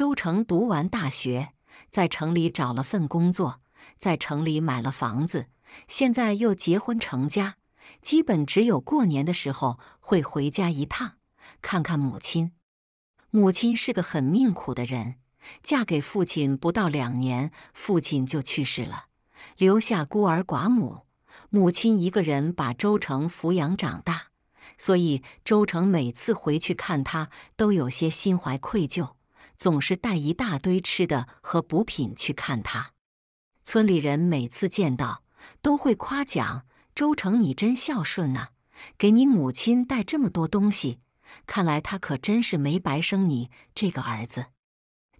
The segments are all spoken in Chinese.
周成读完大学，在城里找了份工作，在城里买了房子，现在又结婚成家，基本只有过年的时候会回家一趟看看母亲。母亲是个很命苦的人，嫁给父亲不到两年，父亲就去世了，留下孤儿寡母，母亲一个人把周成抚养长大，所以周成每次回去看他都有些心怀愧疚。总是带一大堆吃的和补品去看他，村里人每次见到都会夸奖周成，你真孝顺啊，给你母亲带这么多东西，看来他可真是没白生你这个儿子。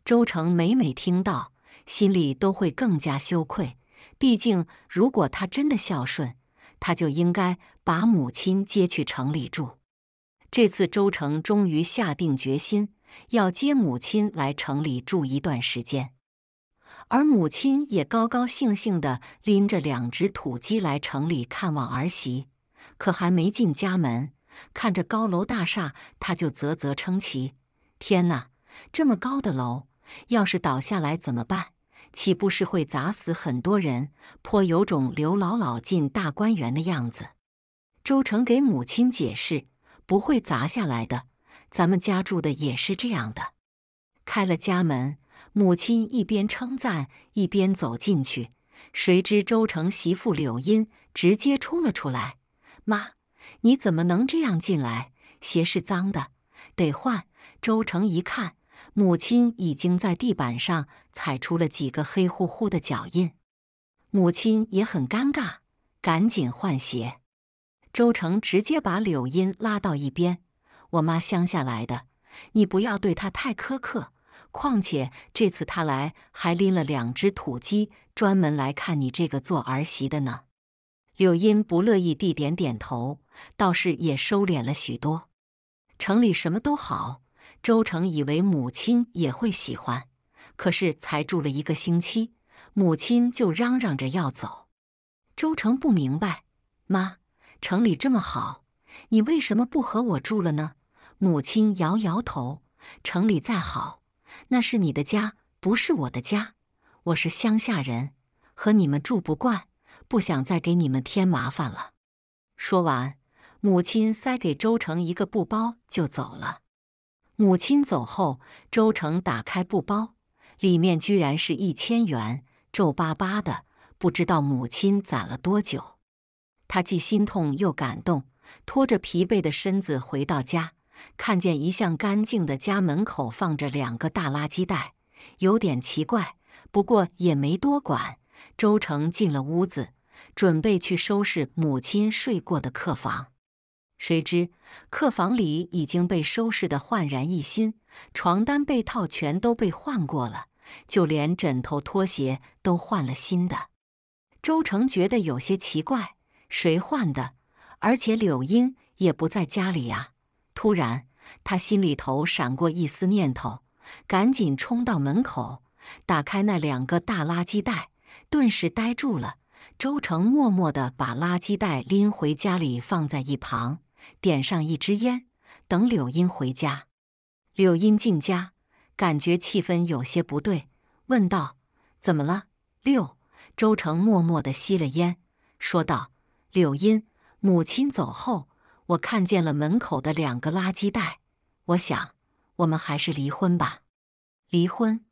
周成每每听到，心里都会更加羞愧。毕竟，如果他真的孝顺，他就应该把母亲接去城里住。这次，周成终于下定决心。要接母亲来城里住一段时间，而母亲也高高兴兴地拎着两只土鸡来城里看望儿媳。可还没进家门，看着高楼大厦，他就啧啧称奇：“天哪，这么高的楼，要是倒下来怎么办？岂不是会砸死很多人？颇有种刘姥姥进大观园的样子。”周成给母亲解释：“不会砸下来的。”咱们家住的也是这样的。开了家门，母亲一边称赞一边走进去。谁知周成媳妇柳音直接冲了出来：“妈，你怎么能这样进来？鞋是脏的，得换。”周成一看，母亲已经在地板上踩出了几个黑乎乎的脚印。母亲也很尴尬，赶紧换鞋。周成直接把柳音拉到一边。我妈乡下来的，你不要对她太苛刻。况且这次她来还拎了两只土鸡，专门来看你这个做儿媳的呢。柳荫不乐意地点点头，倒是也收敛了许多。城里什么都好，周成以为母亲也会喜欢，可是才住了一个星期，母亲就嚷嚷着要走。周成不明白，妈，城里这么好，你为什么不和我住了呢？母亲摇摇头：“城里再好，那是你的家，不是我的家。我是乡下人，和你们住不惯，不想再给你们添麻烦了。”说完，母亲塞给周成一个布包就走了。母亲走后，周成打开布包，里面居然是一千元，皱巴巴的，不知道母亲攒了多久。他既心痛又感动，拖着疲惫的身子回到家。看见一向干净的家门口放着两个大垃圾袋，有点奇怪，不过也没多管。周成进了屋子，准备去收拾母亲睡过的客房，谁知客房里已经被收拾得焕然一新，床单被套全都被换过了，就连枕头、拖鞋都换了新的。周成觉得有些奇怪，谁换的？而且柳英也不在家里啊。突然，他心里头闪过一丝念头，赶紧冲到门口，打开那两个大垃圾袋，顿时呆住了。周成默默的把垃圾袋拎回家里，放在一旁，点上一支烟，等柳英回家。柳英进家，感觉气氛有些不对，问道：“怎么了？”六周成默默的吸了烟，说道：“柳英，母亲走后。”我看见了门口的两个垃圾袋，我想，我们还是离婚吧。离婚？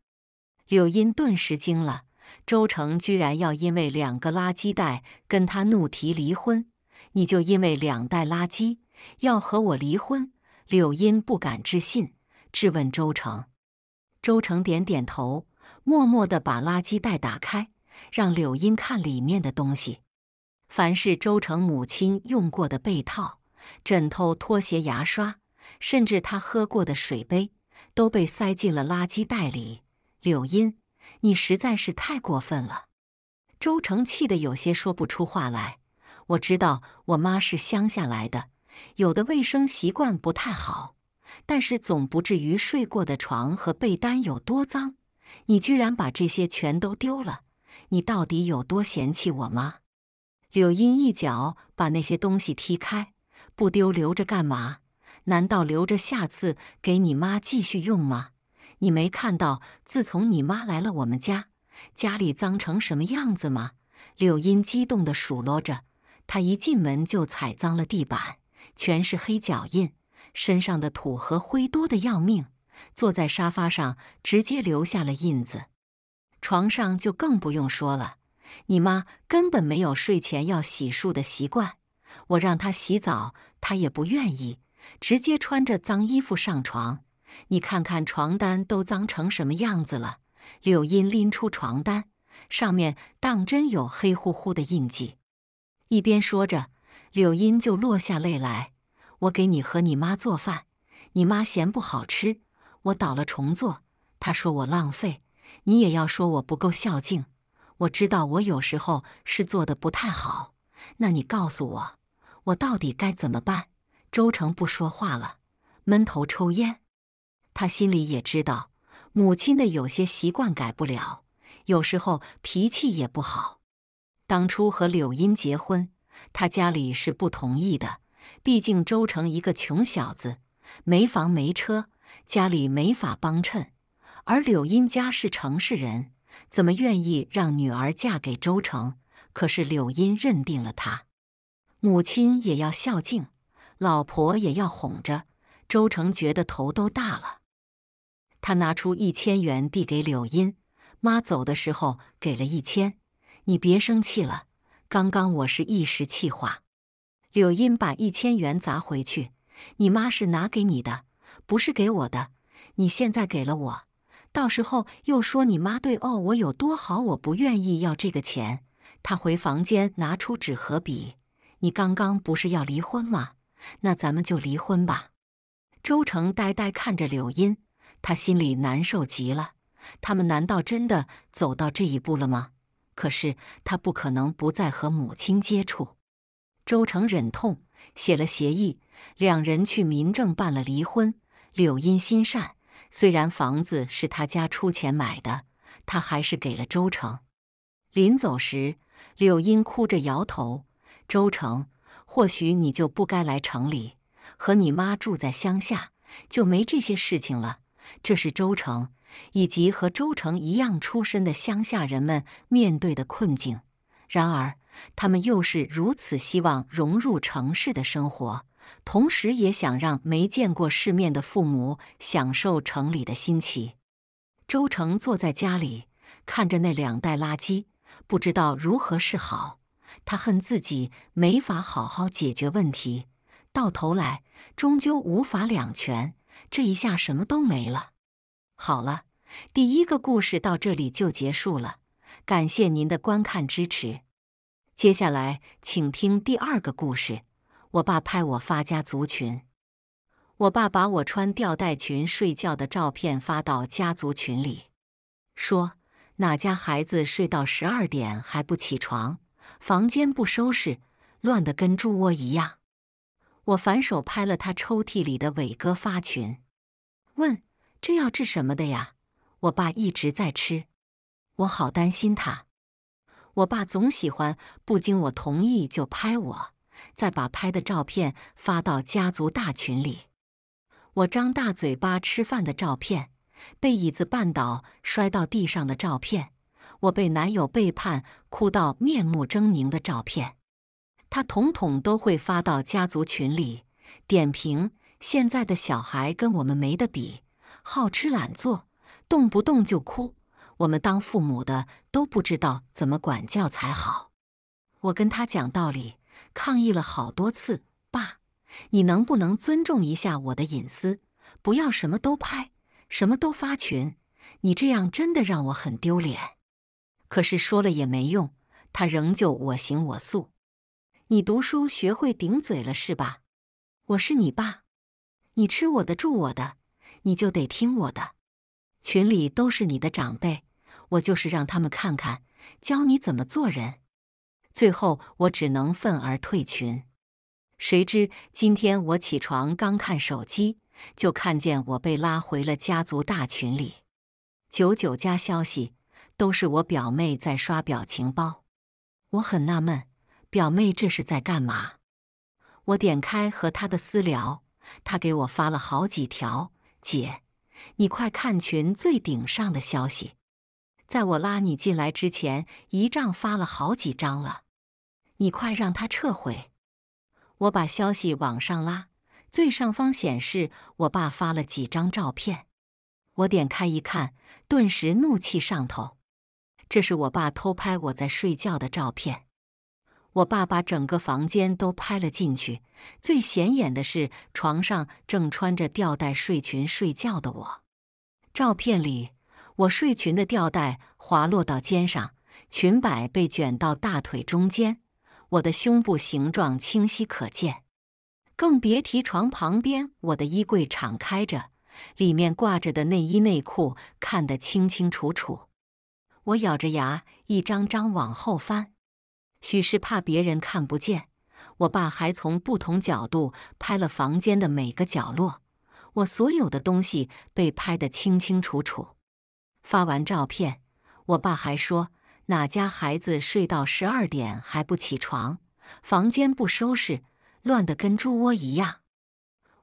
柳音顿时惊了，周成居然要因为两个垃圾袋跟他怒提离婚？你就因为两袋垃圾要和我离婚？柳音不敢置信，质问周成。周成点点头，默默地把垃圾袋打开，让柳音看里面的东西。凡是周成母亲用过的被套。枕头、拖鞋、牙刷，甚至他喝过的水杯，都被塞进了垃圾袋里。柳音，你实在是太过分了！周成气得有些说不出话来。我知道我妈是乡下来的，有的卫生习惯不太好，但是总不至于睡过的床和被单有多脏。你居然把这些全都丢了，你到底有多嫌弃我妈？柳音一脚把那些东西踢开。不丢留着干嘛？难道留着下次给你妈继续用吗？你没看到，自从你妈来了我们家，家里脏成什么样子吗？柳音激动地数落着，她一进门就踩脏了地板，全是黑脚印，身上的土和灰多的要命，坐在沙发上直接留下了印子，床上就更不用说了，你妈根本没有睡前要洗漱的习惯。我让他洗澡，他也不愿意，直接穿着脏衣服上床。你看看床单都脏成什么样子了！柳音拎出床单，上面当真有黑乎乎的印记。一边说着，柳音就落下泪来。我给你和你妈做饭，你妈嫌不好吃，我倒了重做，她说我浪费，你也要说我不够孝敬。我知道我有时候是做的不太好，那你告诉我。我到底该怎么办？周成不说话了，闷头抽烟。他心里也知道，母亲的有些习惯改不了，有时候脾气也不好。当初和柳英结婚，他家里是不同意的，毕竟周成一个穷小子，没房没车，家里没法帮衬。而柳英家是城市人，怎么愿意让女儿嫁给周成？可是柳英认定了他。母亲也要孝敬，老婆也要哄着。周成觉得头都大了，他拿出一千元递给柳音妈走的时候给了一千，你别生气了。刚刚我是一时气话。”柳音把一千元砸回去：“你妈是拿给你的，不是给我的。你现在给了我，到时候又说你妈对哦我有多好，我不愿意要这个钱。”他回房间拿出纸和笔。你刚刚不是要离婚吗？那咱们就离婚吧。周成呆呆看着柳英，他心里难受极了。他们难道真的走到这一步了吗？可是他不可能不再和母亲接触。周成忍痛写了协议，两人去民政办了离婚。柳英心善，虽然房子是他家出钱买的，他还是给了周成。临走时，柳英哭着摇头。周成，或许你就不该来城里，和你妈住在乡下，就没这些事情了。这是周成以及和周成一样出身的乡下人们面对的困境，然而他们又是如此希望融入城市的生活，同时也想让没见过世面的父母享受城里的新奇。周成坐在家里，看着那两袋垃圾，不知道如何是好。他恨自己没法好好解决问题，到头来终究无法两全，这一下什么都没了。好了，第一个故事到这里就结束了，感谢您的观看支持。接下来请听第二个故事：我爸拍我发家族群，我爸把我穿吊带裙睡觉的照片发到家族群里，说哪家孩子睡到十二点还不起床？房间不收拾，乱得跟猪窝一样。我反手拍了他抽屉里的伟哥发群，问：“这要治什么的呀？”我爸一直在吃，我好担心他。我爸总喜欢不经我同意就拍我，再把拍的照片发到家族大群里。我张大嘴巴吃饭的照片，被椅子绊倒摔到地上的照片。我被男友背叛，哭到面目狰狞的照片，他统统都会发到家族群里。点评：现在的小孩跟我们没得比，好吃懒做，动不动就哭。我们当父母的都不知道怎么管教才好。我跟他讲道理，抗议了好多次。爸，你能不能尊重一下我的隐私，不要什么都拍，什么都发群？你这样真的让我很丢脸。可是说了也没用，他仍旧我行我素。你读书学会顶嘴了是吧？我是你爸，你吃我的住我的，你就得听我的。群里都是你的长辈，我就是让他们看看，教你怎么做人。最后我只能愤而退群。谁知今天我起床刚看手机，就看见我被拉回了家族大群里。九九加消息。都是我表妹在刷表情包，我很纳闷，表妹这是在干嘛？我点开和她的私聊，她给我发了好几条：“姐，你快看群最顶上的消息，在我拉你进来之前，一丈发了好几张了，你快让他撤回。”我把消息往上拉，最上方显示我爸发了几张照片，我点开一看，顿时怒气上头。这是我爸偷拍我在睡觉的照片，我爸把整个房间都拍了进去。最显眼的是床上正穿着吊带睡裙睡觉的我。照片里，我睡裙的吊带滑落到肩上，裙摆被卷到大腿中间，我的胸部形状清晰可见。更别提床旁边我的衣柜敞开着，里面挂着的内衣内裤看得清清楚楚。我咬着牙，一张张往后翻，许是怕别人看不见，我爸还从不同角度拍了房间的每个角落，我所有的东西被拍得清清楚楚。发完照片，我爸还说：“哪家孩子睡到十二点还不起床，房间不收拾，乱得跟猪窝一样。”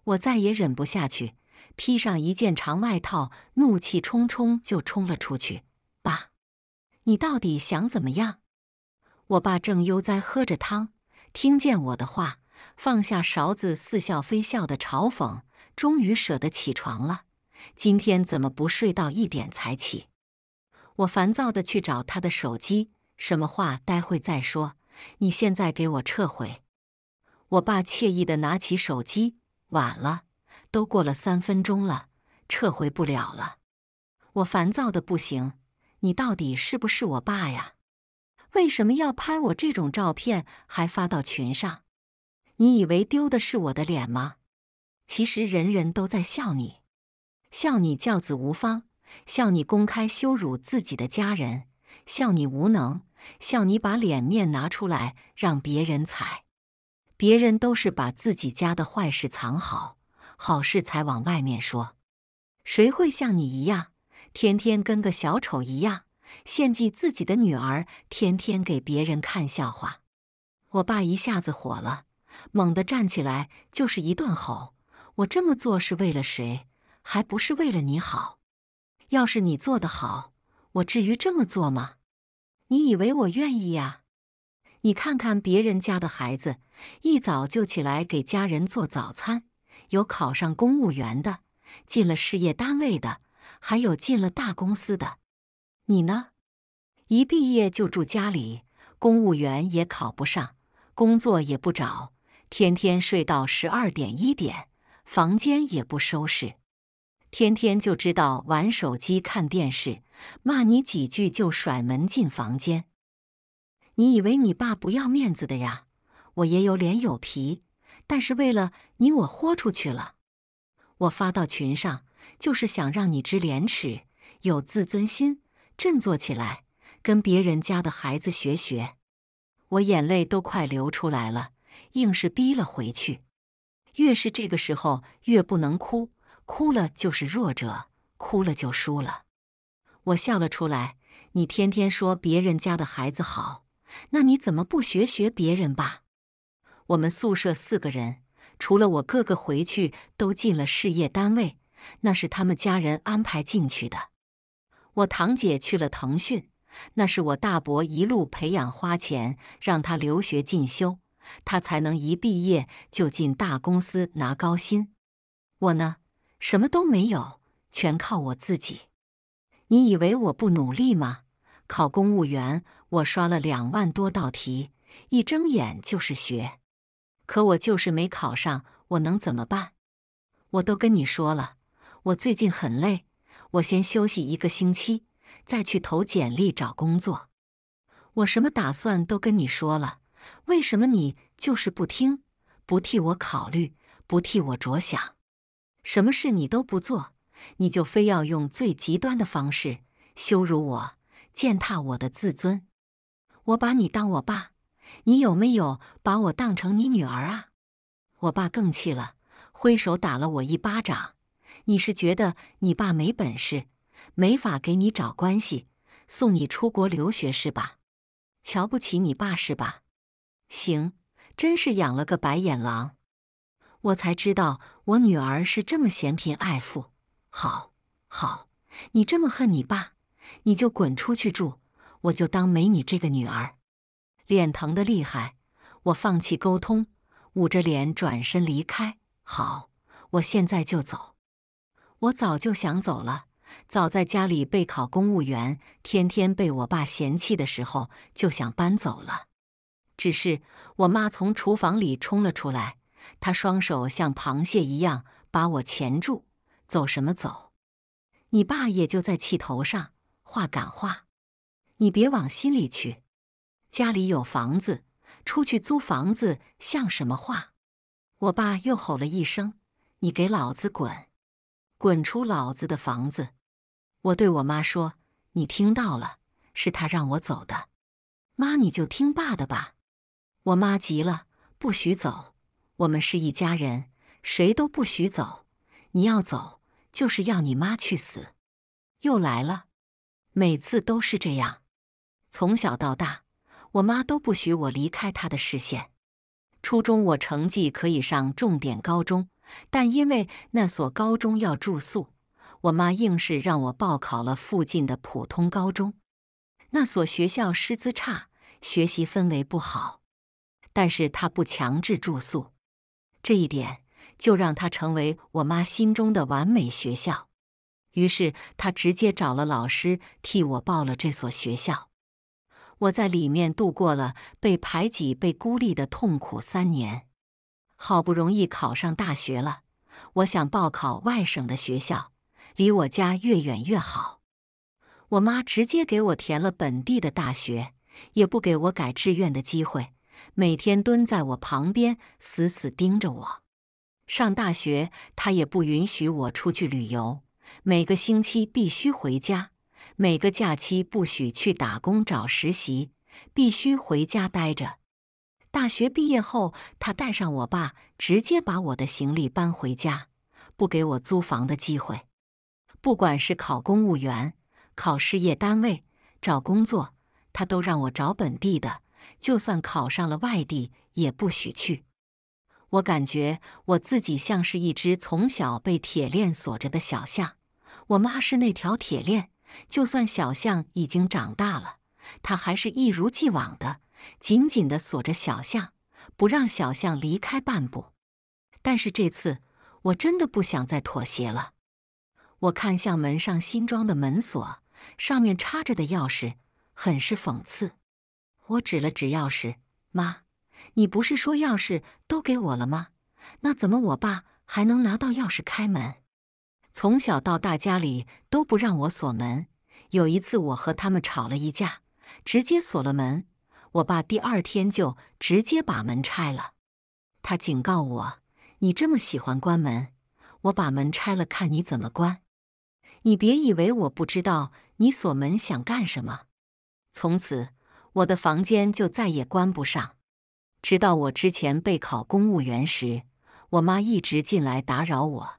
我再也忍不下去，披上一件长外套，怒气冲冲就冲了出去。你到底想怎么样？我爸正悠哉喝着汤，听见我的话，放下勺子，似笑非笑的嘲讽：“终于舍得起床了，今天怎么不睡到一点才起？”我烦躁的去找他的手机。什么话，待会再说。你现在给我撤回！我爸惬意的拿起手机，晚了，都过了三分钟了，撤回不了了。我烦躁的不行。你到底是不是我爸呀？为什么要拍我这种照片还发到群上？你以为丢的是我的脸吗？其实人人都在笑你，笑你教子无方，笑你公开羞辱自己的家人，笑你无能，笑你把脸面拿出来让别人踩。别人都是把自己家的坏事藏好，好事才往外面说。谁会像你一样？天天跟个小丑一样，献祭自己的女儿，天天给别人看笑话。我爸一下子火了，猛地站起来就是一顿吼：“我这么做是为了谁？还不是为了你好？要是你做得好，我至于这么做吗？你以为我愿意呀？你看看别人家的孩子，一早就起来给家人做早餐，有考上公务员的，进了事业单位的。”还有进了大公司的，你呢？一毕业就住家里，公务员也考不上，工作也不找，天天睡到十二点一点，房间也不收拾，天天就知道玩手机、看电视，骂你几句就甩门进房间。你以为你爸不要面子的呀？我也有脸有皮，但是为了你，我豁出去了。我发到群上。就是想让你知廉耻，有自尊心，振作起来，跟别人家的孩子学学。我眼泪都快流出来了，硬是逼了回去。越是这个时候，越不能哭，哭了就是弱者，哭了就输了。我笑了出来。你天天说别人家的孩子好，那你怎么不学学别人吧？我们宿舍四个人，除了我，哥哥回去都进了事业单位。那是他们家人安排进去的。我堂姐去了腾讯，那是我大伯一路培养、花钱让她留学进修，她才能一毕业就进大公司拿高薪。我呢，什么都没有，全靠我自己。你以为我不努力吗？考公务员，我刷了两万多道题，一睁眼就是学。可我就是没考上，我能怎么办？我都跟你说了。我最近很累，我先休息一个星期，再去投简历找工作。我什么打算都跟你说了，为什么你就是不听，不替我考虑，不替我着想？什么事你都不做，你就非要用最极端的方式羞辱我，践踏我的自尊。我把你当我爸，你有没有把我当成你女儿啊？我爸更气了，挥手打了我一巴掌。你是觉得你爸没本事，没法给你找关系，送你出国留学是吧？瞧不起你爸是吧？行，真是养了个白眼狼！我才知道我女儿是这么嫌贫爱富。好，好，你这么恨你爸，你就滚出去住，我就当没你这个女儿。脸疼得厉害，我放弃沟通，捂着脸转身离开。好，我现在就走。我早就想走了，早在家里备考公务员，天天被我爸嫌弃的时候就想搬走了。只是我妈从厨房里冲了出来，她双手像螃蟹一样把我钳住，走什么走？你爸也就在气头上，话赶话，你别往心里去。家里有房子，出去租房子像什么话？我爸又吼了一声：“你给老子滚！”滚出老子的房子！我对我妈说：“你听到了，是他让我走的。妈，你就听爸的吧。”我妈急了：“不许走！我们是一家人，谁都不许走。你要走，就是要你妈去死！”又来了，每次都是这样。从小到大，我妈都不许我离开她的视线。初中我成绩可以上重点高中。但因为那所高中要住宿，我妈硬是让我报考了附近的普通高中。那所学校师资差，学习氛围不好，但是她不强制住宿，这一点就让她成为我妈心中的完美学校。于是她直接找了老师替我报了这所学校。我在里面度过了被排挤、被孤立的痛苦三年。好不容易考上大学了，我想报考外省的学校，离我家越远越好。我妈直接给我填了本地的大学，也不给我改志愿的机会，每天蹲在我旁边死死盯着我。上大学她也不允许我出去旅游，每个星期必须回家，每个假期不许去打工找实习，必须回家待着。大学毕业后，他带上我爸，直接把我的行李搬回家，不给我租房的机会。不管是考公务员、考事业单位、找工作，他都让我找本地的，就算考上了外地也不许去。我感觉我自己像是一只从小被铁链锁着的小象，我妈是那条铁链。就算小象已经长大了，它还是一如既往的。紧紧地锁着小象，不让小象离开半步。但是这次我真的不想再妥协了。我看向门上新装的门锁，上面插着的钥匙，很是讽刺。我指了指钥匙：“妈，你不是说钥匙都给我了吗？那怎么我爸还能拿到钥匙开门？”从小到大，家里都不让我锁门。有一次，我和他们吵了一架，直接锁了门。我爸第二天就直接把门拆了，他警告我：“你这么喜欢关门，我把门拆了，看你怎么关！你别以为我不知道你锁门想干什么。”从此，我的房间就再也关不上。直到我之前备考公务员时，我妈一直进来打扰我，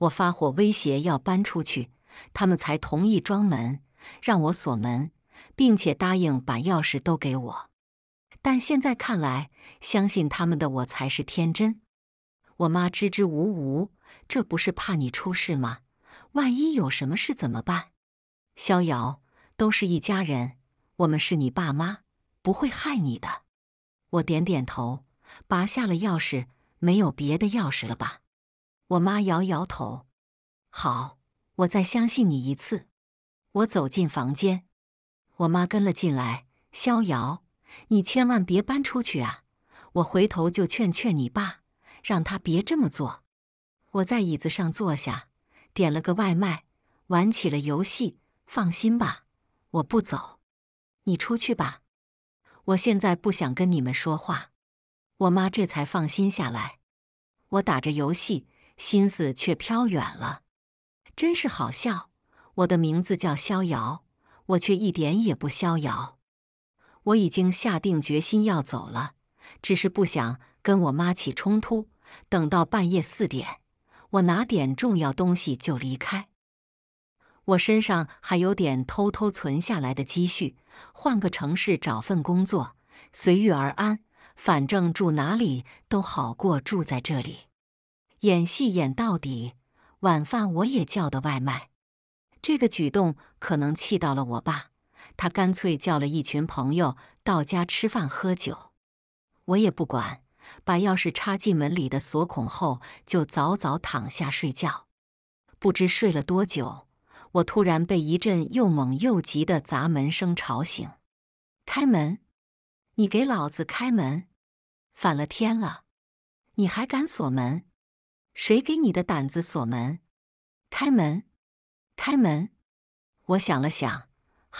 我发火威胁要搬出去，他们才同意装门，让我锁门，并且答应把钥匙都给我。但现在看来，相信他们的我才是天真。我妈支支吾吾：“这不是怕你出事吗？万一有什么事怎么办？”逍遥，都是一家人，我们是你爸妈，不会害你的。我点点头，拔下了钥匙。没有别的钥匙了吧？我妈摇摇头。好，我再相信你一次。我走进房间，我妈跟了进来。逍遥。你千万别搬出去啊！我回头就劝劝你爸，让他别这么做。我在椅子上坐下，点了个外卖，玩起了游戏。放心吧，我不走，你出去吧。我现在不想跟你们说话。我妈这才放心下来。我打着游戏，心思却飘远了。真是好笑！我的名字叫逍遥，我却一点也不逍遥。我已经下定决心要走了，只是不想跟我妈起冲突。等到半夜四点，我拿点重要东西就离开。我身上还有点偷偷存下来的积蓄，换个城市找份工作，随遇而安。反正住哪里都好过住在这里。演戏演到底，晚饭我也叫的外卖。这个举动可能气到了我爸。他干脆叫了一群朋友到家吃饭喝酒，我也不管，把钥匙插进门里的锁孔后，就早早躺下睡觉。不知睡了多久，我突然被一阵又猛又急的砸门声吵醒。开门！你给老子开门！反了天了！你还敢锁门？谁给你的胆子锁门？开门！开门！我想了想。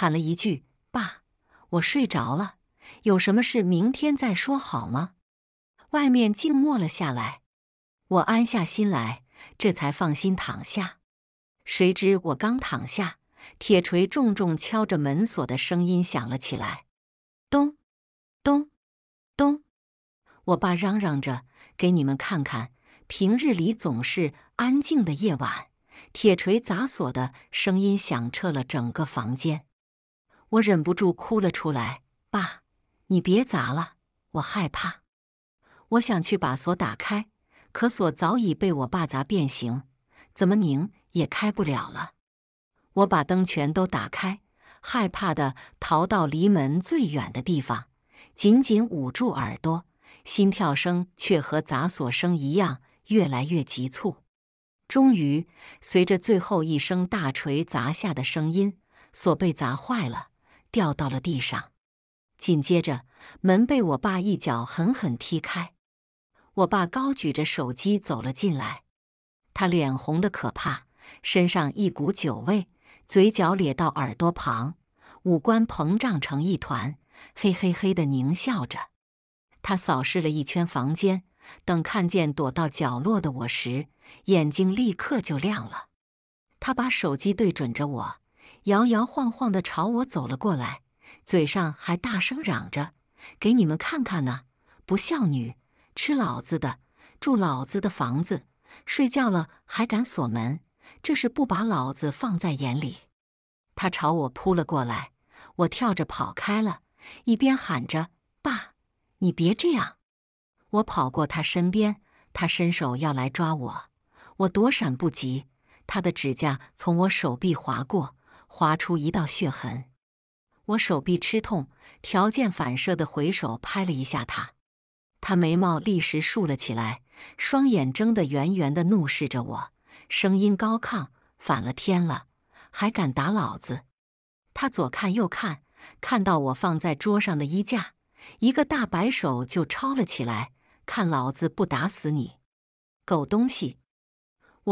喊了一句：“爸，我睡着了，有什么事明天再说好吗？”外面静默了下来，我安下心来，这才放心躺下。谁知我刚躺下，铁锤重重敲着门锁的声音响了起来，咚，咚，咚！我爸嚷嚷着：“给你们看看，平日里总是安静的夜晚，铁锤砸锁的声音响彻了整个房间。”我忍不住哭了出来，爸，你别砸了，我害怕。我想去把锁打开，可锁早已被我爸砸变形，怎么拧也开不了了。我把灯全都打开，害怕的逃到离门最远的地方，紧紧捂住耳朵，心跳声却和砸锁声一样越来越急促。终于，随着最后一声大锤砸下的声音，锁被砸坏了。掉到了地上，紧接着门被我爸一脚狠狠踢开。我爸高举着手机走了进来，他脸红的可怕，身上一股酒味，嘴角咧到耳朵旁，五官膨胀成一团，嘿嘿嘿的狞笑着。他扫视了一圈房间，等看见躲到角落的我时，眼睛立刻就亮了。他把手机对准着我。摇摇晃晃地朝我走了过来，嘴上还大声嚷着：“给你们看看呢，不孝女，吃老子的，住老子的房子，睡觉了还敢锁门，这是不把老子放在眼里。”他朝我扑了过来，我跳着跑开了，一边喊着：“爸，你别这样！”我跑过他身边，他伸手要来抓我，我躲闪不及，他的指甲从我手臂划过。划出一道血痕，我手臂吃痛，条件反射的回手拍了一下他，他眉毛立时竖了起来，双眼睁得圆圆的，怒视着我，声音高亢：“反了天了，还敢打老子！”他左看右看，看到我放在桌上的衣架，一个大摆手就抄了起来：“看老子不打死你，狗东西！”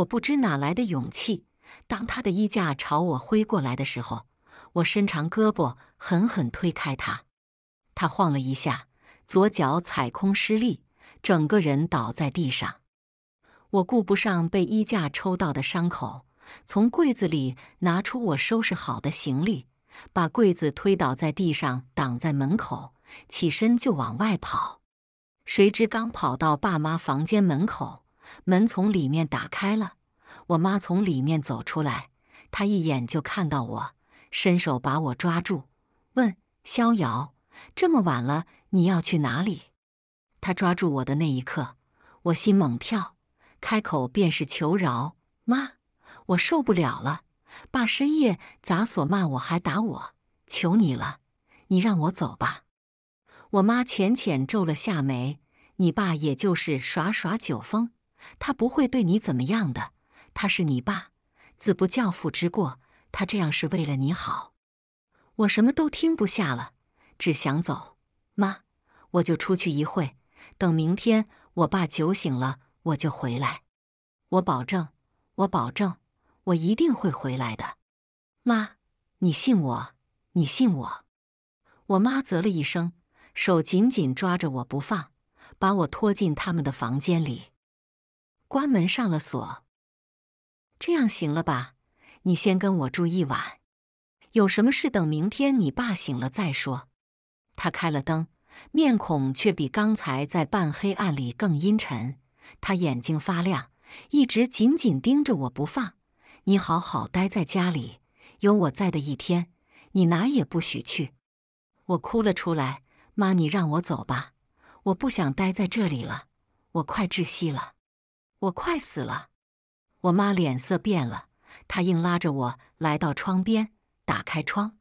我不知哪来的勇气。当他的衣架朝我挥过来的时候，我伸长胳膊狠狠推开他，他晃了一下，左脚踩空失力，整个人倒在地上。我顾不上被衣架抽到的伤口，从柜子里拿出我收拾好的行李，把柜子推倒在地上挡在门口，起身就往外跑。谁知刚跑到爸妈房间门口，门从里面打开了。我妈从里面走出来，她一眼就看到我，伸手把我抓住，问：“逍遥，这么晚了，你要去哪里？”她抓住我的那一刻，我心猛跳，开口便是求饶：“妈，我受不了了，爸深夜砸锁骂我，还打我，求你了，你让我走吧。”我妈浅浅皱了下眉：“你爸也就是耍耍酒疯，他不会对你怎么样的。”他是你爸，子不教，父之过。他这样是为了你好。我什么都听不下了，只想走。妈，我就出去一会，等明天我爸酒醒了，我就回来。我保证，我保证，我一定会回来的。妈，你信我，你信我。我妈啧了一声，手紧紧抓着我不放，把我拖进他们的房间里，关门上了锁。这样行了吧？你先跟我住一晚，有什么事等明天你爸醒了再说。他开了灯，面孔却比刚才在半黑暗里更阴沉。他眼睛发亮，一直紧紧盯着我不放。你好好待在家里，有我在的一天，你哪也不许去。我哭了出来，妈，你让我走吧，我不想待在这里了，我快窒息了，我快死了。我妈脸色变了，她硬拉着我来到窗边，打开窗。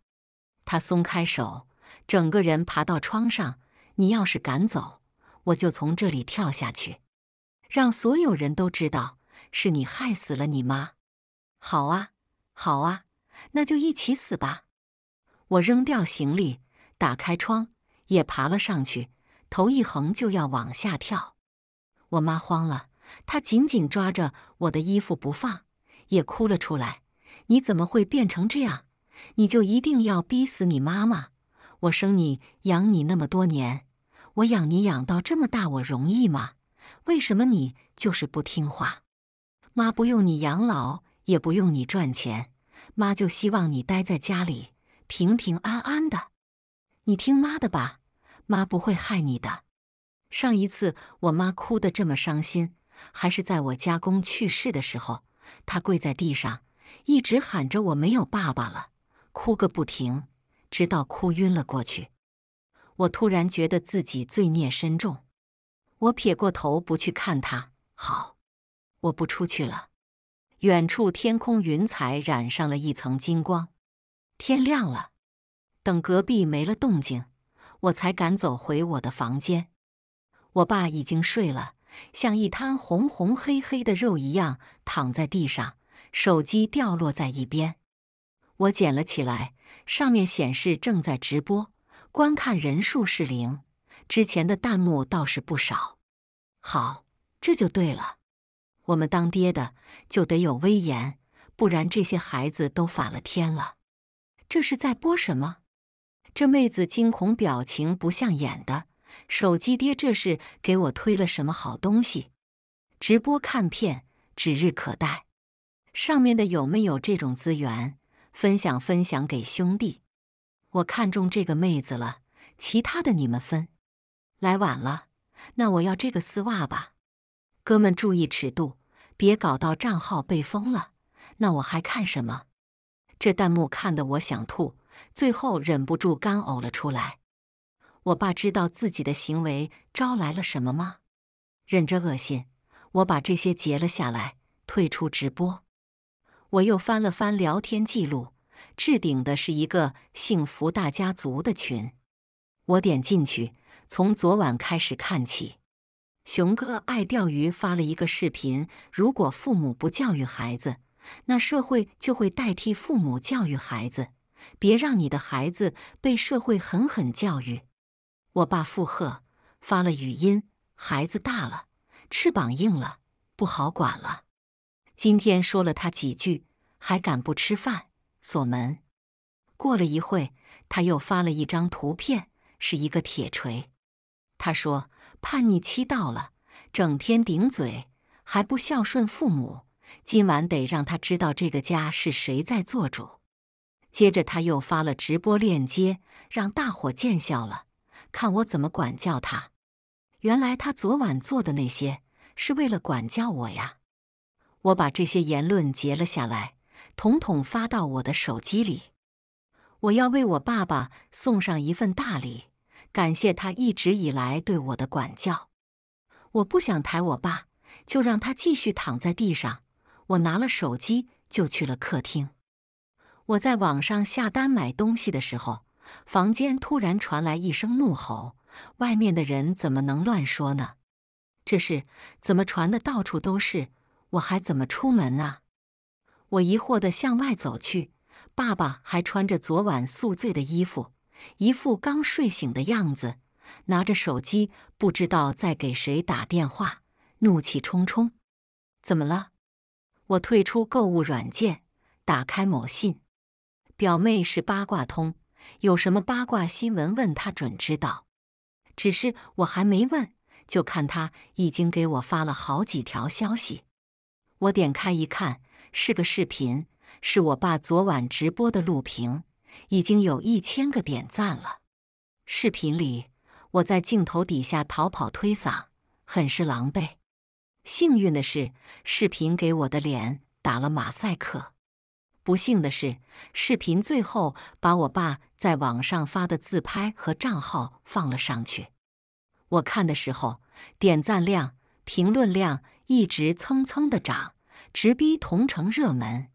她松开手，整个人爬到窗上。你要是敢走，我就从这里跳下去，让所有人都知道是你害死了你妈。好啊，好啊，那就一起死吧！我扔掉行李，打开窗，也爬了上去，头一横就要往下跳。我妈慌了。他紧紧抓着我的衣服不放，也哭了出来。你怎么会变成这样？你就一定要逼死你妈妈？我生你养你那么多年，我养你养到这么大，我容易吗？为什么你就是不听话？妈不用你养老，也不用你赚钱，妈就希望你待在家里，平平安安的。你听妈的吧，妈不会害你的。上一次我妈哭得这么伤心。还是在我家公去世的时候，他跪在地上，一直喊着“我没有爸爸了”，哭个不停，直到哭晕了过去。我突然觉得自己罪孽深重，我撇过头不去看他。好，我不出去了。远处天空云彩染上了一层金光，天亮了。等隔壁没了动静，我才敢走回我的房间。我爸已经睡了。像一滩红红黑黑的肉一样躺在地上，手机掉落在一边，我捡了起来，上面显示正在直播，观看人数是零，之前的弹幕倒是不少。好，这就对了，我们当爹的就得有威严，不然这些孩子都反了天了。这是在播什么？这妹子惊恐表情不像演的。手机爹，这是给我推了什么好东西？直播看片指日可待。上面的有没有这种资源？分享分享给兄弟。我看中这个妹子了，其他的你们分。来晚了，那我要这个丝袜吧。哥们，注意尺度，别搞到账号被封了。那我还看什么？这弹幕看得我想吐，最后忍不住干呕了出来。我爸知道自己的行为招来了什么吗？忍着恶心，我把这些截了下来，退出直播。我又翻了翻聊天记录，置顶的是一个幸福大家族的群。我点进去，从昨晚开始看起。熊哥爱钓鱼发了一个视频：如果父母不教育孩子，那社会就会代替父母教育孩子。别让你的孩子被社会狠狠教育。我爸附和，发了语音。孩子大了，翅膀硬了，不好管了。今天说了他几句，还敢不吃饭、锁门。过了一会，他又发了一张图片，是一个铁锤。他说：“叛逆期到了，整天顶嘴，还不孝顺父母。今晚得让他知道这个家是谁在做主。”接着他又发了直播链接，让大伙见笑了。看我怎么管教他！原来他昨晚做的那些是为了管教我呀！我把这些言论截了下来，统统发到我的手机里。我要为我爸爸送上一份大礼，感谢他一直以来对我的管教。我不想抬我爸，就让他继续躺在地上。我拿了手机就去了客厅。我在网上下单买东西的时候。房间突然传来一声怒吼，外面的人怎么能乱说呢？这事怎么传的到处都是？我还怎么出门啊？我疑惑地向外走去。爸爸还穿着昨晚宿醉的衣服，一副刚睡醒的样子，拿着手机不知道在给谁打电话，怒气冲冲。怎么了？我退出购物软件，打开某信，表妹是八卦通。有什么八卦新闻，问他准知道。只是我还没问，就看他已经给我发了好几条消息。我点开一看，是个视频，是我爸昨晚直播的录屏，已经有一千个点赞了。视频里我在镜头底下逃跑推搡，很是狼狈。幸运的是，视频给我的脸打了马赛克。不幸的是，视频最后把我爸在网上发的自拍和账号放了上去。我看的时候，点赞量、评论量一直蹭蹭的涨，直逼同城热门。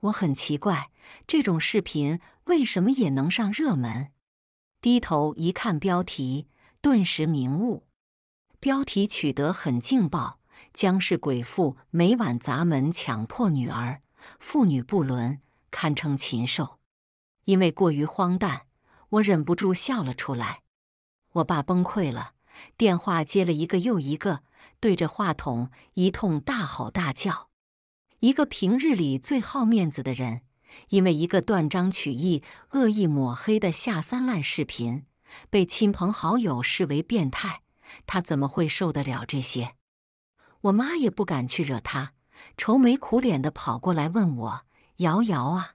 我很奇怪，这种视频为什么也能上热门？低头一看标题，顿时明悟：标题取得很劲爆，“僵尸鬼父每晚砸门强迫女儿”。妇女不伦，堪称禽兽。因为过于荒诞，我忍不住笑了出来。我爸崩溃了，电话接了一个又一个，对着话筒一通大吼大叫。一个平日里最好面子的人，因为一个断章取义、恶意抹黑的下三滥视频，被亲朋好友视为变态，他怎么会受得了这些？我妈也不敢去惹他。愁眉苦脸地跑过来问我：“瑶瑶啊，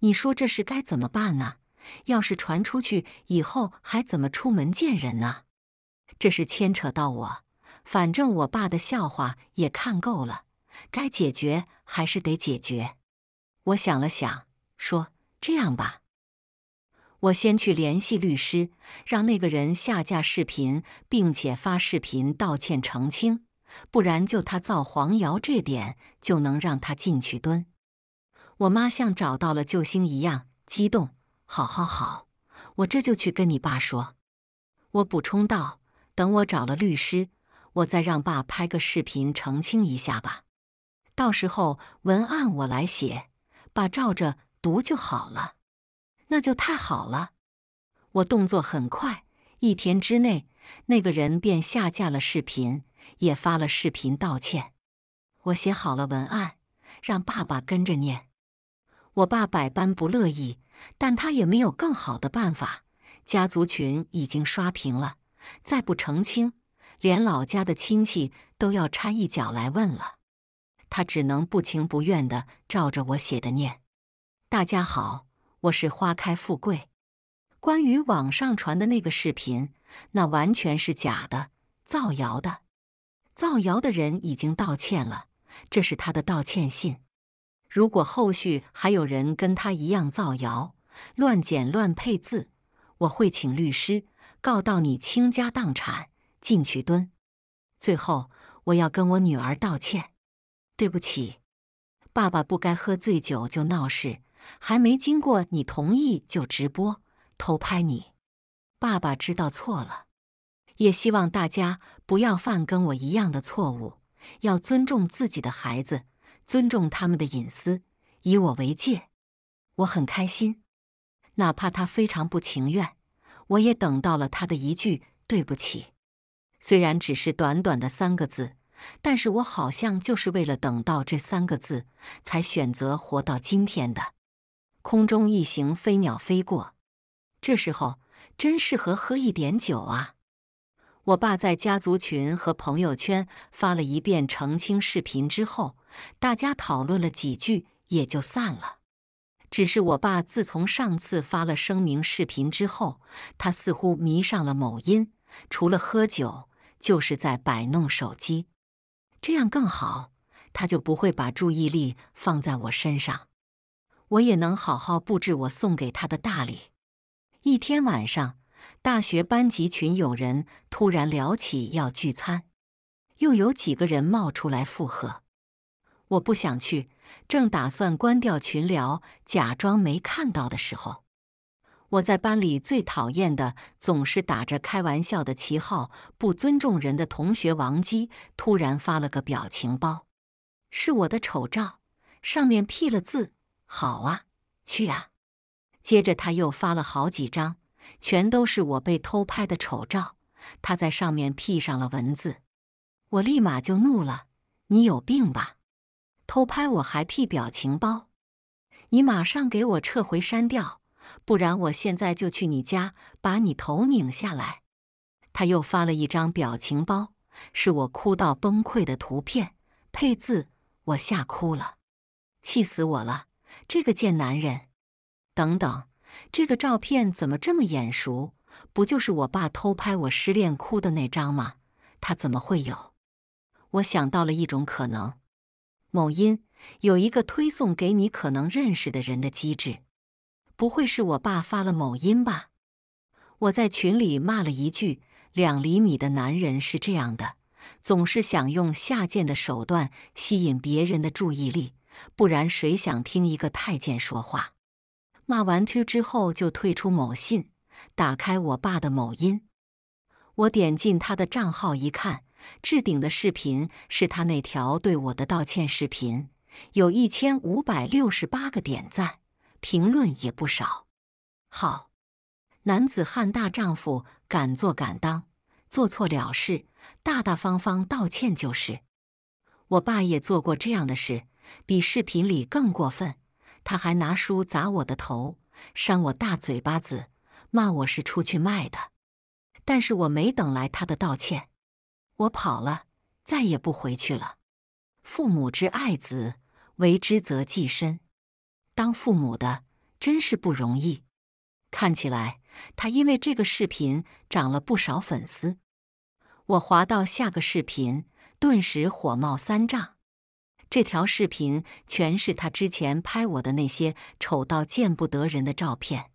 你说这事该怎么办呢？要是传出去，以后还怎么出门见人啊？这是牵扯到我，反正我爸的笑话也看够了，该解决还是得解决。”我想了想，说：“这样吧，我先去联系律师，让那个人下架视频，并且发视频道歉澄清。”不然，就他造黄谣这点，就能让他进去蹲。我妈像找到了救星一样激动：“好好好，我这就去跟你爸说。”我补充道：“等我找了律师，我再让爸拍个视频澄清一下吧。到时候文案我来写，爸照着读就好了。”那就太好了。我动作很快，一天之内，那个人便下架了视频。也发了视频道歉。我写好了文案，让爸爸跟着念。我爸百般不乐意，但他也没有更好的办法。家族群已经刷屏了，再不澄清，连老家的亲戚都要掺一脚来问了。他只能不情不愿地照着我写的念：“大家好，我是花开富贵。关于网上传的那个视频，那完全是假的，造谣的。”造谣的人已经道歉了，这是他的道歉信。如果后续还有人跟他一样造谣、乱剪乱配字，我会请律师告到你倾家荡产、进去蹲。最后，我要跟我女儿道歉，对不起，爸爸不该喝醉酒就闹事，还没经过你同意就直播偷拍你。爸爸知道错了，也希望大家。不要犯跟我一样的错误，要尊重自己的孩子，尊重他们的隐私。以我为戒，我很开心。哪怕他非常不情愿，我也等到了他的一句“对不起”。虽然只是短短的三个字，但是我好像就是为了等到这三个字，才选择活到今天的。空中一行飞鸟飞过，这时候真适合喝一点酒啊。我爸在家族群和朋友圈发了一遍澄清视频之后，大家讨论了几句也就散了。只是我爸自从上次发了声明视频之后，他似乎迷上了某音，除了喝酒就是在摆弄手机。这样更好，他就不会把注意力放在我身上，我也能好好布置我送给他的大礼。一天晚上。大学班级群有人突然聊起要聚餐，又有几个人冒出来附和。我不想去，正打算关掉群聊，假装没看到的时候，我在班里最讨厌的，总是打着开玩笑的旗号不尊重人的同学王姬，突然发了个表情包，是我的丑照，上面 P 了字。好啊，去啊！接着他又发了好几张。全都是我被偷拍的丑照，他在上面 P 上了文字，我立马就怒了。你有病吧？偷拍我还 P 表情包？你马上给我撤回删掉，不然我现在就去你家把你头拧下来！他又发了一张表情包，是我哭到崩溃的图片，配字我吓哭了，气死我了！这个贱男人，等等。这个照片怎么这么眼熟？不就是我爸偷拍我失恋哭的那张吗？他怎么会有？我想到了一种可能：某音有一个推送给你可能认识的人的机制，不会是我爸发了某音吧？我在群里骂了一句：“两厘米的男人是这样的，总是想用下贱的手段吸引别人的注意力，不然谁想听一个太监说话？”骂完车之后，就退出某信，打开我爸的某音。我点进他的账号一看，置顶的视频是他那条对我的道歉视频，有一千五百六十八个点赞，评论也不少。好，男子汉大丈夫，敢做敢当，做错了事，大大方方道歉就是。我爸也做过这样的事，比视频里更过分。他还拿书砸我的头，扇我大嘴巴子，骂我是出去卖的。但是我没等来他的道歉，我跑了，再也不回去了。父母之爱子，为之则计深。当父母的真是不容易。看起来他因为这个视频涨了不少粉丝。我滑到下个视频，顿时火冒三丈。这条视频全是他之前拍我的那些丑到见不得人的照片。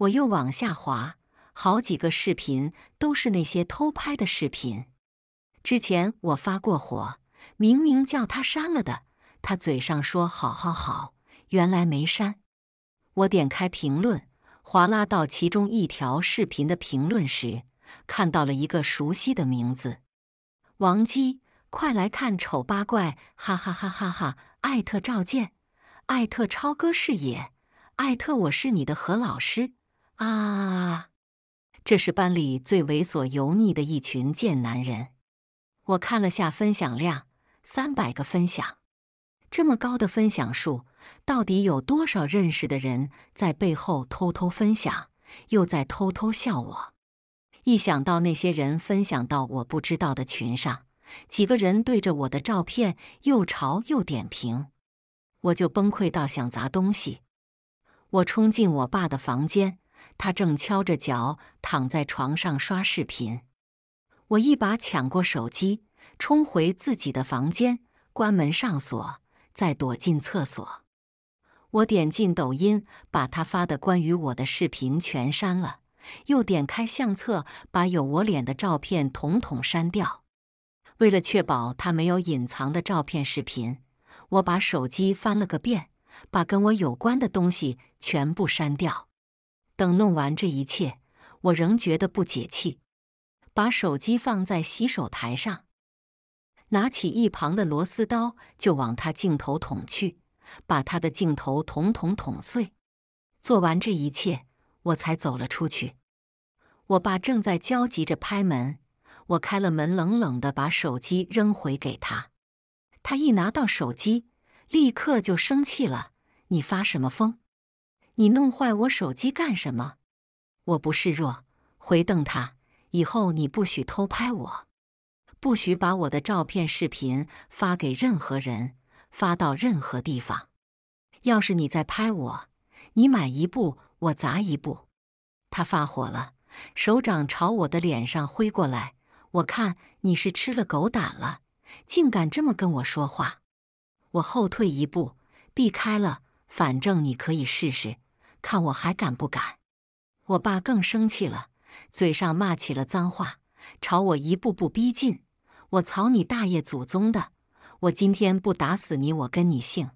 我又往下滑，好几个视频都是那些偷拍的视频。之前我发过火，明明叫他删了的，他嘴上说好好好，原来没删。我点开评论，滑拉到其中一条视频的评论时，看到了一个熟悉的名字——王姬。快来看丑八怪，哈哈哈哈哈！艾特赵健，艾特超哥是也，艾特我是你的何老师啊！这是班里最猥琐油腻的一群贱男人。我看了下分享量，三百个分享，这么高的分享数，到底有多少认识的人在背后偷偷分享，又在偷偷笑我？一想到那些人分享到我不知道的群上，几个人对着我的照片又嘲又点评，我就崩溃到想砸东西。我冲进我爸的房间，他正敲着脚躺在床上刷视频。我一把抢过手机，冲回自己的房间，关门上锁，再躲进厕所。我点进抖音，把他发的关于我的视频全删了，又点开相册，把有我脸的照片统统删掉。为了确保他没有隐藏的照片、视频，我把手机翻了个遍，把跟我有关的东西全部删掉。等弄完这一切，我仍觉得不解气，把手机放在洗手台上，拿起一旁的螺丝刀就往他镜头捅去，把他的镜头统统捅碎。做完这一切，我才走了出去。我爸正在焦急着拍门。我开了门，冷冷的把手机扔回给他。他一拿到手机，立刻就生气了：“你发什么疯？你弄坏我手机干什么？”我不示弱，回瞪他：“以后你不许偷拍我，不许把我的照片、视频发给任何人，发到任何地方。要是你再拍我，你买一部我砸一部。”他发火了，手掌朝我的脸上挥过来。我看你是吃了狗胆了，竟敢这么跟我说话！我后退一步，避开了。反正你可以试试，看我还敢不敢！我爸更生气了，嘴上骂起了脏话，朝我一步步逼近。我操你大爷祖宗的！我今天不打死你，我跟你姓！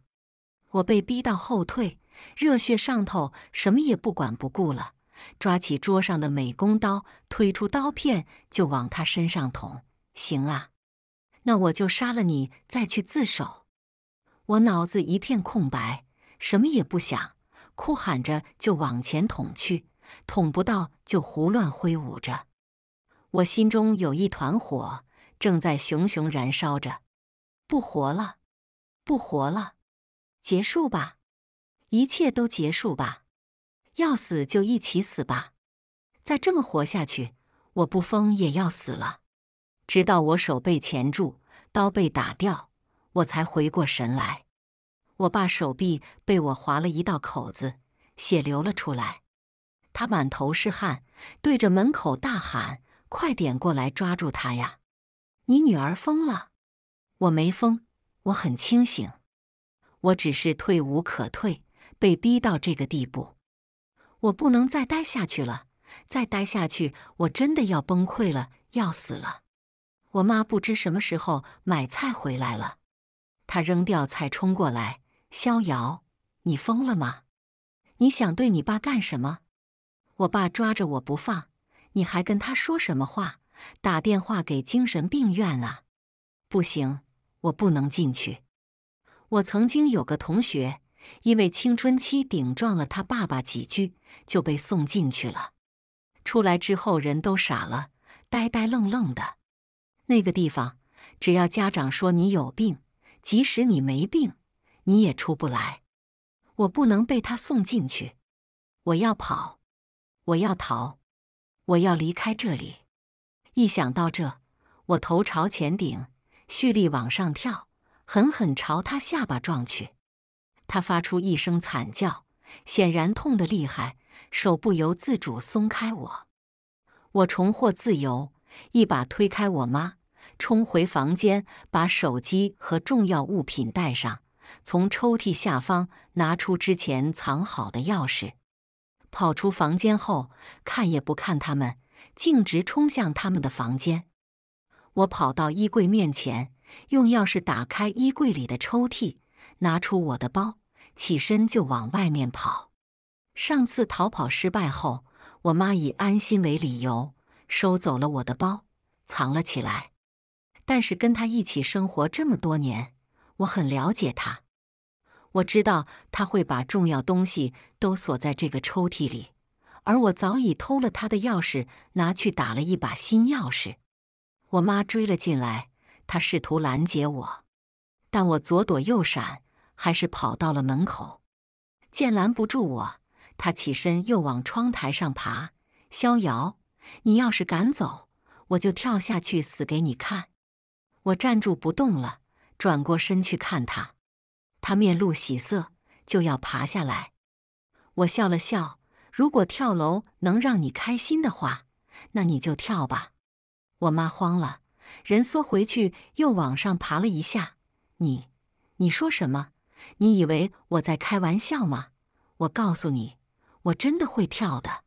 我被逼到后退，热血上头，什么也不管不顾了。抓起桌上的美工刀，推出刀片，就往他身上捅。行啊，那我就杀了你，再去自首。我脑子一片空白，什么也不想，哭喊着就往前捅去，捅不到就胡乱挥舞着。我心中有一团火，正在熊熊燃烧着。不活了，不活了，结束吧，一切都结束吧。要死就一起死吧！再这么活下去，我不疯也要死了。直到我手被钳住，刀被打掉，我才回过神来。我爸手臂被我划了一道口子，血流了出来。他满头是汗，对着门口大喊：“快点过来抓住他呀！”你女儿疯了？我没疯，我很清醒。我只是退无可退，被逼到这个地步。我不能再待下去了，再待下去我真的要崩溃了，要死了！我妈不知什么时候买菜回来了，她扔掉菜冲过来：“逍遥，你疯了吗？你想对你爸干什么？”我爸抓着我不放，你还跟他说什么话？打电话给精神病院啊！不行，我不能进去。我曾经有个同学。因为青春期顶撞了他爸爸几句，就被送进去了。出来之后，人都傻了，呆呆愣愣的。那个地方，只要家长说你有病，即使你没病，你也出不来。我不能被他送进去，我要跑，我要逃，我要离开这里。一想到这，我头朝前顶，蓄力往上跳，狠狠朝他下巴撞去。他发出一声惨叫，显然痛得厉害，手不由自主松开我。我重获自由，一把推开我妈，冲回房间，把手机和重要物品带上，从抽屉下方拿出之前藏好的钥匙，跑出房间后，看也不看他们，径直冲向他们的房间。我跑到衣柜面前，用钥匙打开衣柜里的抽屉，拿出我的包。起身就往外面跑。上次逃跑失败后，我妈以安心为理由收走了我的包，藏了起来。但是跟她一起生活这么多年，我很了解她。我知道她会把重要东西都锁在这个抽屉里，而我早已偷了她的钥匙，拿去打了一把新钥匙。我妈追了进来，她试图拦截我，但我左躲右闪。还是跑到了门口，见拦不住我，他起身又往窗台上爬。逍遥，你要是敢走，我就跳下去死给你看！我站住不动了，转过身去看他。他面露喜色，就要爬下来。我笑了笑，如果跳楼能让你开心的话，那你就跳吧。我妈慌了，人缩回去又往上爬了一下。你，你说什么？你以为我在开玩笑吗？我告诉你，我真的会跳的。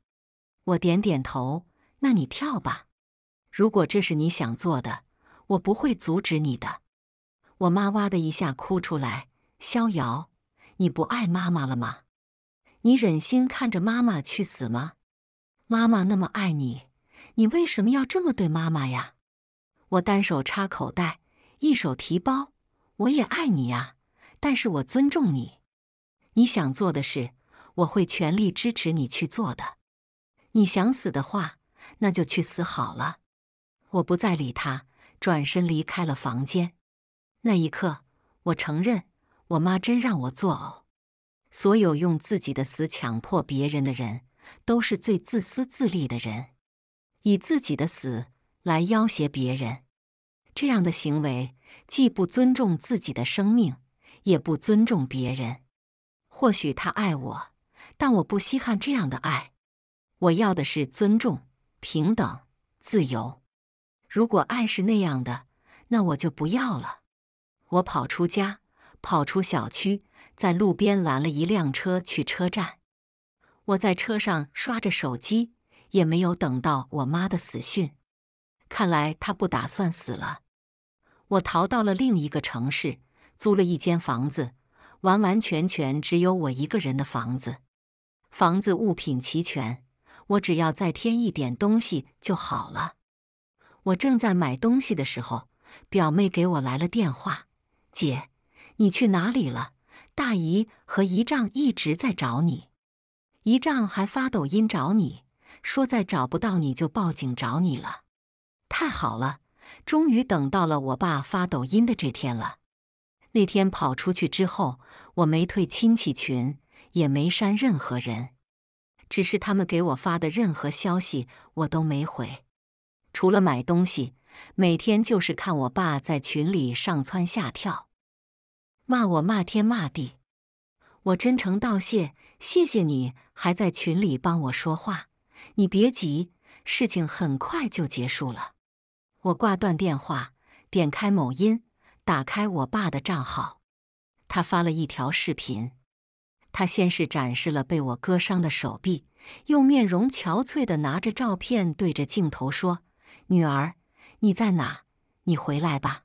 我点点头，那你跳吧。如果这是你想做的，我不会阻止你的。我妈哇的一下哭出来：“逍遥，你不爱妈妈了吗？你忍心看着妈妈去死吗？妈妈那么爱你，你为什么要这么对妈妈呀？”我单手插口袋，一手提包，我也爱你呀。但是我尊重你，你想做的事，我会全力支持你去做的。你想死的话，那就去死好了。我不再理他，转身离开了房间。那一刻，我承认，我妈真让我作呕。所有用自己的死强迫别人的人，都是最自私自利的人。以自己的死来要挟别人，这样的行为既不尊重自己的生命。也不尊重别人。或许他爱我，但我不稀罕这样的爱。我要的是尊重、平等、自由。如果爱是那样的，那我就不要了。我跑出家，跑出小区，在路边拦了一辆车去车站。我在车上刷着手机，也没有等到我妈的死讯。看来她不打算死了。我逃到了另一个城市。租了一间房子，完完全全只有我一个人的房子。房子物品齐全，我只要再添一点东西就好了。我正在买东西的时候，表妹给我来了电话：“姐，你去哪里了？大姨和姨丈一直在找你，姨丈还发抖音找你，说再找不到你就报警找你了。”太好了，终于等到了我爸发抖音的这天了。那天跑出去之后，我没退亲戚群，也没删任何人，只是他们给我发的任何消息我都没回，除了买东西，每天就是看我爸在群里上蹿下跳，骂我骂天骂地。我真诚道谢，谢谢你还在群里帮我说话，你别急，事情很快就结束了。我挂断电话，点开某音。打开我爸的账号，他发了一条视频。他先是展示了被我割伤的手臂，又面容憔悴地拿着照片对着镜头说：“女儿，你在哪？你回来吧。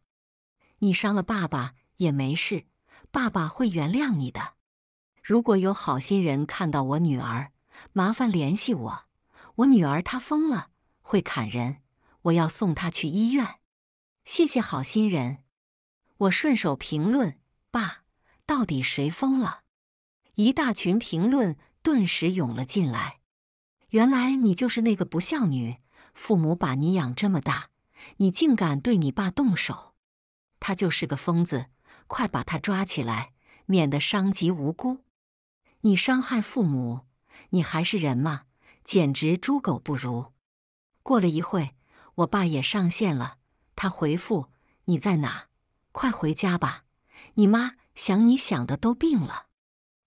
你伤了爸爸也没事，爸爸会原谅你的。如果有好心人看到我女儿，麻烦联系我。我女儿她疯了，会砍人，我要送她去医院。谢谢好心人。”我顺手评论：“爸，到底谁疯了？”一大群评论顿时涌了进来。原来你就是那个不孝女，父母把你养这么大，你竟敢对你爸动手！他就是个疯子，快把他抓起来，免得伤及无辜。你伤害父母，你还是人吗？简直猪狗不如！过了一会，我爸也上线了，他回复：“你在哪？”快回家吧，你妈想你想的都病了。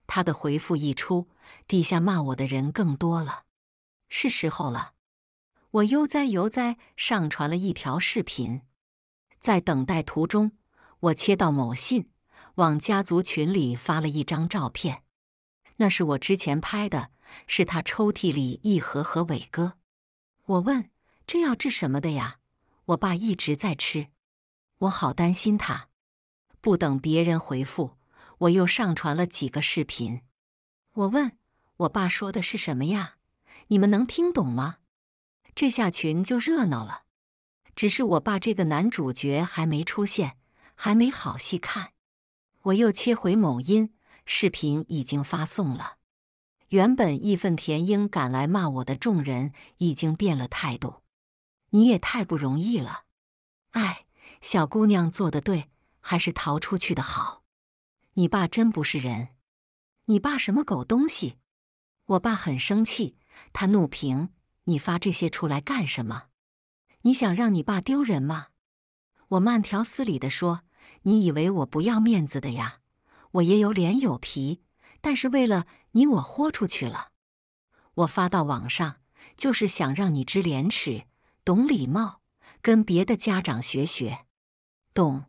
他的回复一出，底下骂我的人更多了。是时候了，我悠哉悠哉上传了一条视频。在等待途中，我切到某信，往家族群里发了一张照片。那是我之前拍的，是他抽屉里一盒盒伟哥。我问：“这要治什么的呀？”我爸一直在吃。我好担心他，不等别人回复，我又上传了几个视频。我问，我爸说的是什么呀？你们能听懂吗？这下群就热闹了。只是我爸这个男主角还没出现，还没好戏看。我又切回某音，视频已经发送了。原本义愤填膺赶来骂我的众人，已经变了态度。你也太不容易了，哎。小姑娘做的对，还是逃出去的好。你爸真不是人！你爸什么狗东西！我爸很生气，他怒评：“你发这些出来干什么？你想让你爸丢人吗？”我慢条斯理地说：“你以为我不要面子的呀？我也有脸有皮，但是为了你，我豁出去了。我发到网上就是想让你知廉耻、懂礼貌，跟别的家长学学。”懂，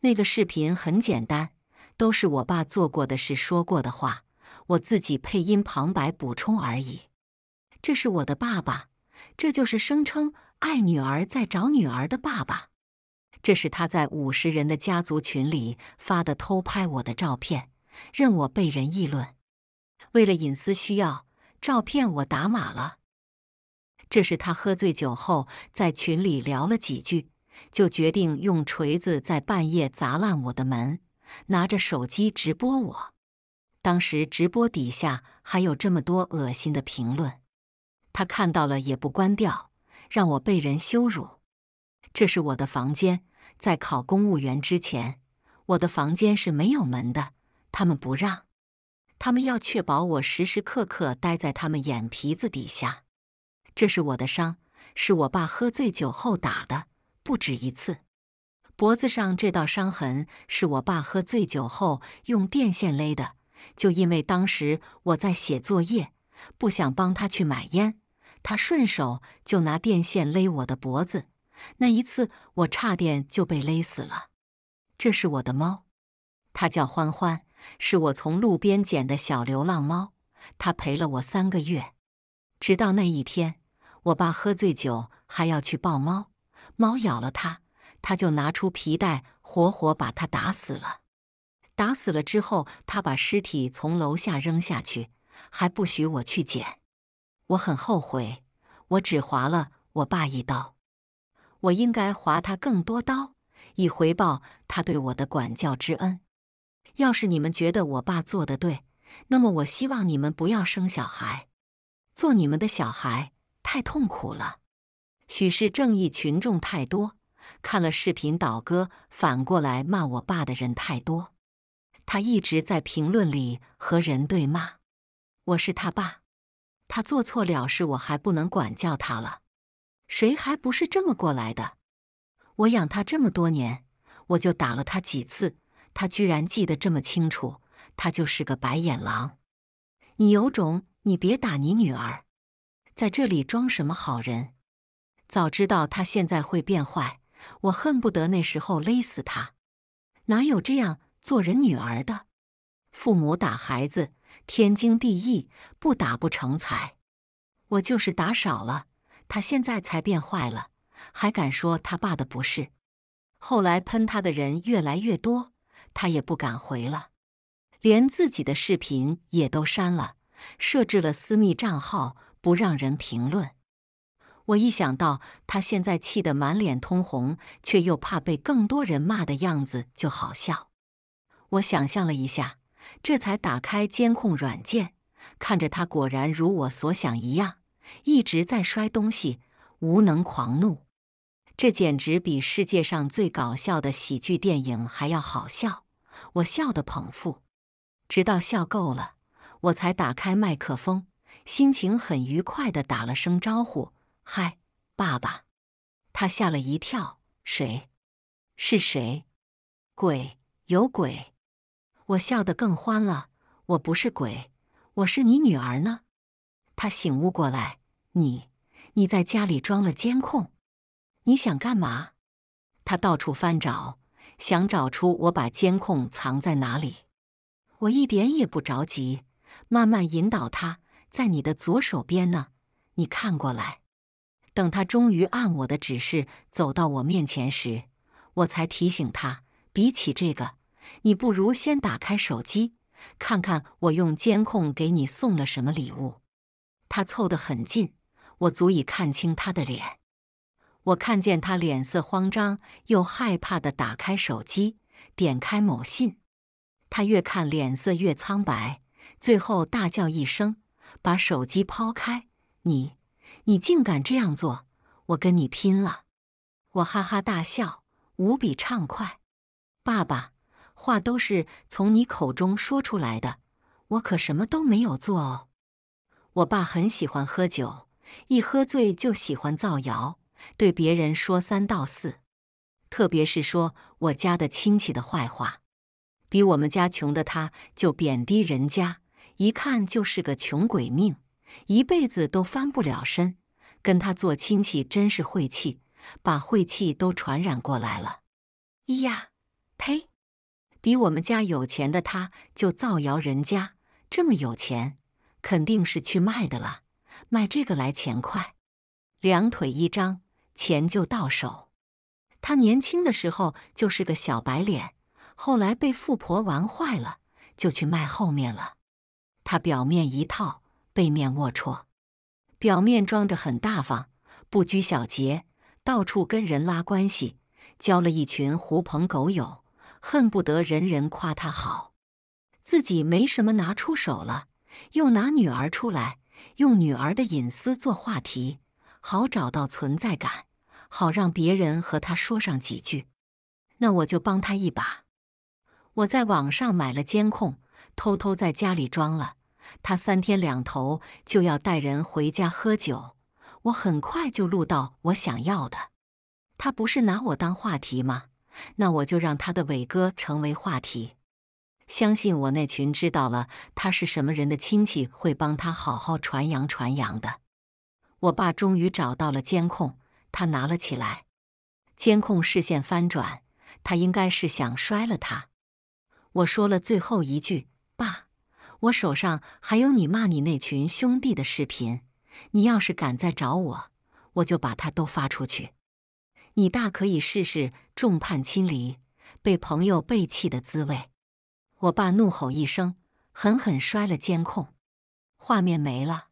那个视频很简单，都是我爸做过的事、说过的话，我自己配音旁白补充而已。这是我的爸爸，这就是声称爱女儿、在找女儿的爸爸。这是他在五十人的家族群里发的偷拍我的照片，任我被人议论。为了隐私需要，照片我打码了。这是他喝醉酒后在群里聊了几句。就决定用锤子在半夜砸烂我的门，拿着手机直播我。当时直播底下还有这么多恶心的评论，他看到了也不关掉，让我被人羞辱。这是我的房间，在考公务员之前，我的房间是没有门的。他们不让，他们要确保我时时刻刻待在他们眼皮子底下。这是我的伤，是我爸喝醉酒后打的。不止一次，脖子上这道伤痕是我爸喝醉酒后用电线勒的。就因为当时我在写作业，不想帮他去买烟，他顺手就拿电线勒我的脖子。那一次，我差点就被勒死了。这是我的猫，它叫欢欢，是我从路边捡的小流浪猫。它陪了我三个月，直到那一天，我爸喝醉酒还要去抱猫。猫咬了他，他就拿出皮带，活活把他打死了。打死了之后，他把尸体从楼下扔下去，还不许我去捡。我很后悔，我只划了我爸一刀，我应该划他更多刀，以回报他对我的管教之恩。要是你们觉得我爸做的对，那么我希望你们不要生小孩，做你们的小孩太痛苦了。许是正义群众太多，看了视频倒戈，反过来骂我爸的人太多。他一直在评论里和人对骂。我是他爸，他做错了事，我还不能管教他了？谁还不是这么过来的？我养他这么多年，我就打了他几次，他居然记得这么清楚。他就是个白眼狼。你有种，你别打你女儿，在这里装什么好人？早知道他现在会变坏，我恨不得那时候勒死他！哪有这样做人女儿的？父母打孩子天经地义，不打不成才。我就是打少了，他现在才变坏了，还敢说他爸的不是。后来喷他的人越来越多，他也不敢回了，连自己的视频也都删了，设置了私密账号，不让人评论。我一想到他现在气得满脸通红，却又怕被更多人骂的样子，就好笑。我想象了一下，这才打开监控软件，看着他，果然如我所想一样，一直在摔东西，无能狂怒。这简直比世界上最搞笑的喜剧电影还要好笑。我笑得捧腹，直到笑够了，我才打开麦克风，心情很愉快的打了声招呼。嗨，爸爸，他吓了一跳。谁？是谁？鬼？有鬼？我笑得更欢了。我不是鬼，我是你女儿呢。他醒悟过来，你你在家里装了监控？你想干嘛？他到处翻找，想找出我把监控藏在哪里。我一点也不着急，慢慢引导他，在你的左手边呢。你看过来。等他终于按我的指示走到我面前时，我才提醒他：“比起这个，你不如先打开手机，看看我用监控给你送了什么礼物。”他凑得很近，我足以看清他的脸。我看见他脸色慌张又害怕的打开手机，点开某信。他越看脸色越苍白，最后大叫一声，把手机抛开。你。你竟敢这样做！我跟你拼了！我哈哈大笑，无比畅快。爸爸，话都是从你口中说出来的，我可什么都没有做哦。我爸很喜欢喝酒，一喝醉就喜欢造谣，对别人说三道四，特别是说我家的亲戚的坏话。比我们家穷的他就贬低人家，一看就是个穷鬼命。一辈子都翻不了身，跟他做亲戚真是晦气，把晦气都传染过来了。咿呀，呸！比我们家有钱的他就造谣，人家这么有钱，肯定是去卖的了，卖这个来钱快，两腿一张钱就到手。他年轻的时候就是个小白脸，后来被富婆玩坏了，就去卖后面了。他表面一套。背面龌龊，表面装着很大方、不拘小节，到处跟人拉关系，交了一群狐朋狗友，恨不得人人夸他好。自己没什么拿出手了，又拿女儿出来，用女儿的隐私做话题，好找到存在感，好让别人和他说上几句。那我就帮他一把，我在网上买了监控，偷偷在家里装了。他三天两头就要带人回家喝酒，我很快就录到我想要的。他不是拿我当话题吗？那我就让他的伟哥成为话题。相信我那群知道了他是什么人的亲戚会帮他好好传扬传扬的。我爸终于找到了监控，他拿了起来，监控视线翻转，他应该是想摔了他。我说了最后一句：“爸。”我手上还有你骂你那群兄弟的视频，你要是敢再找我，我就把它都发出去。你大可以试试众叛亲离、被朋友背弃的滋味。我爸怒吼一声，狠狠摔了监控，画面没了，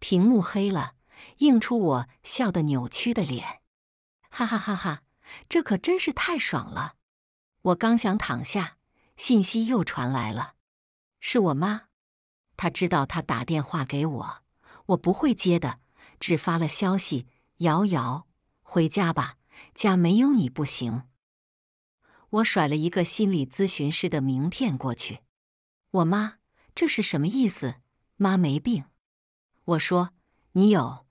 屏幕黑了，映出我笑得扭曲的脸。哈哈哈哈！这可真是太爽了。我刚想躺下，信息又传来了。是我妈，她知道她打电话给我，我不会接的，只发了消息：“瑶瑶，回家吧，家没有你不行。”我甩了一个心理咨询师的名片过去。我妈，这是什么意思？妈没病，我说你有，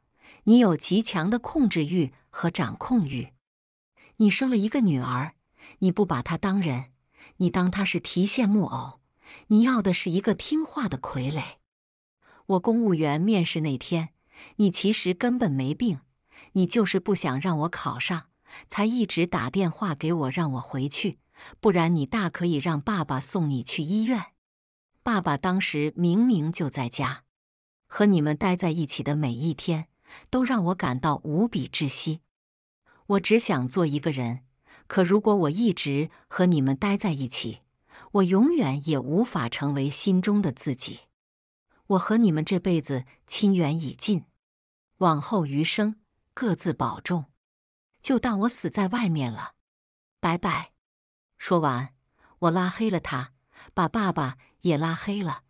你有极强的控制欲和掌控欲。你生了一个女儿，你不把她当人，你当她是提线木偶。你要的是一个听话的傀儡。我公务员面试那天，你其实根本没病，你就是不想让我考上，才一直打电话给我让我回去。不然你大可以让爸爸送你去医院。爸爸当时明明就在家。和你们待在一起的每一天，都让我感到无比窒息。我只想做一个人，可如果我一直和你们待在一起。我永远也无法成为心中的自己，我和你们这辈子亲缘已尽，往后余生各自保重，就当我死在外面了，拜拜。说完，我拉黑了他，把爸爸也拉黑了，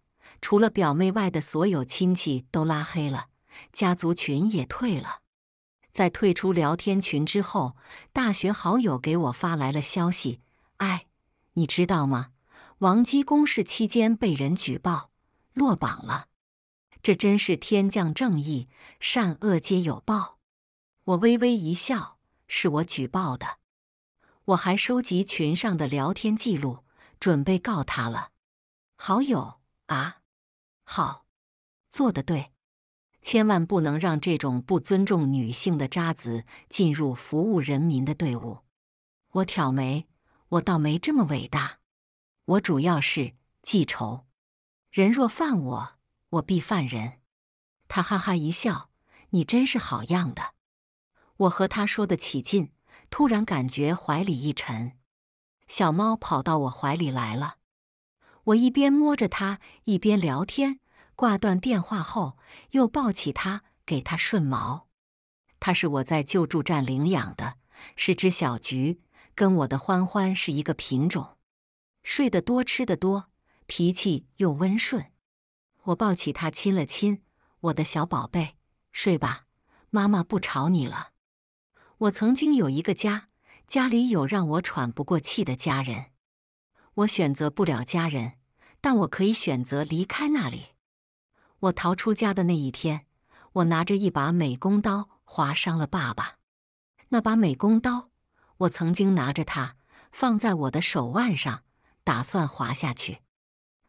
除了表妹外的所有亲戚都拉黑了，家族群也退了。在退出聊天群之后，大学好友给我发来了消息：“哎，你知道吗？”王姬公示期间被人举报，落榜了。这真是天降正义，善恶皆有报。我微微一笑：“是我举报的，我还收集群上的聊天记录，准备告他了。”好友啊，好，做的对，千万不能让这种不尊重女性的渣子进入服务人民的队伍。我挑眉：“我倒没这么伟大。”我主要是记仇，人若犯我，我必犯人。他哈哈一笑：“你真是好样的！”我和他说得起劲，突然感觉怀里一沉，小猫跑到我怀里来了。我一边摸着它，一边聊天。挂断电话后，又抱起它，给它顺毛。它是我在救助站领养的，是只小橘，跟我的欢欢是一个品种。睡得多，吃得多，脾气又温顺。我抱起他，亲了亲我的小宝贝，睡吧，妈妈不吵你了。我曾经有一个家，家里有让我喘不过气的家人。我选择不了家人，但我可以选择离开那里。我逃出家的那一天，我拿着一把美工刀划伤了爸爸。那把美工刀，我曾经拿着它放在我的手腕上。打算滑下去，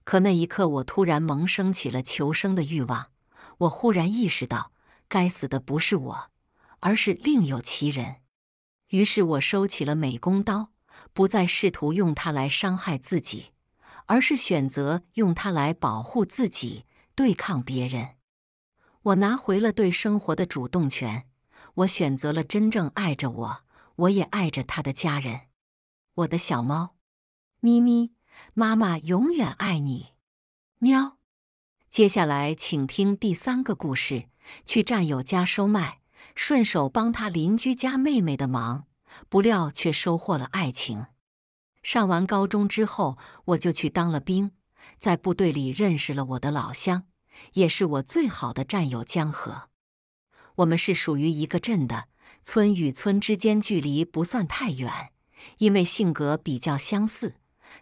可那一刻，我突然萌生起了求生的欲望。我忽然意识到，该死的不是我，而是另有其人。于是我收起了美工刀，不再试图用它来伤害自己，而是选择用它来保护自己，对抗别人。我拿回了对生活的主动权。我选择了真正爱着我，我也爱着他的家人，我的小猫。咪咪，妈妈永远爱你。喵。接下来，请听第三个故事：去战友家收麦，顺手帮他邻居家妹妹的忙，不料却收获了爱情。上完高中之后，我就去当了兵，在部队里认识了我的老乡，也是我最好的战友江河。我们是属于一个镇的，村与村之间距离不算太远，因为性格比较相似。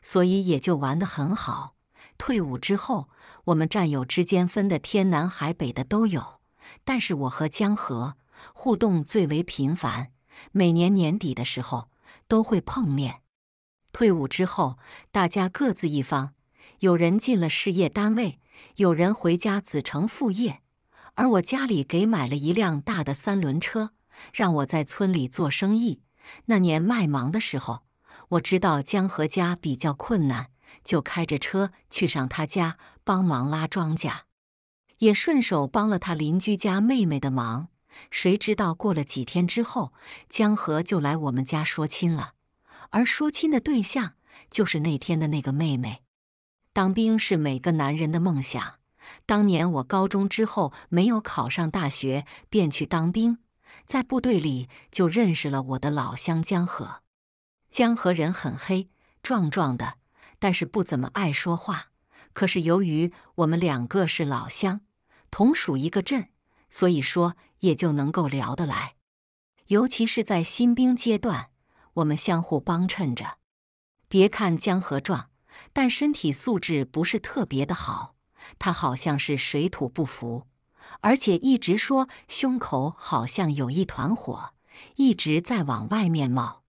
所以也就玩得很好。退伍之后，我们战友之间分的天南海北的都有，但是我和江河互动最为频繁，每年年底的时候都会碰面。退伍之后，大家各自一方，有人进了事业单位，有人回家子承父业，而我家里给买了一辆大的三轮车，让我在村里做生意。那年卖忙的时候。我知道江河家比较困难，就开着车去上他家帮忙拉庄稼，也顺手帮了他邻居家妹妹的忙。谁知道过了几天之后，江河就来我们家说亲了，而说亲的对象就是那天的那个妹妹。当兵是每个男人的梦想。当年我高中之后没有考上大学，便去当兵，在部队里就认识了我的老乡江河。江河人很黑，壮壮的，但是不怎么爱说话。可是由于我们两个是老乡，同属一个镇，所以说也就能够聊得来。尤其是在新兵阶段，我们相互帮衬着。别看江河壮，但身体素质不是特别的好。他好像是水土不服，而且一直说胸口好像有一团火，一直在往外面冒。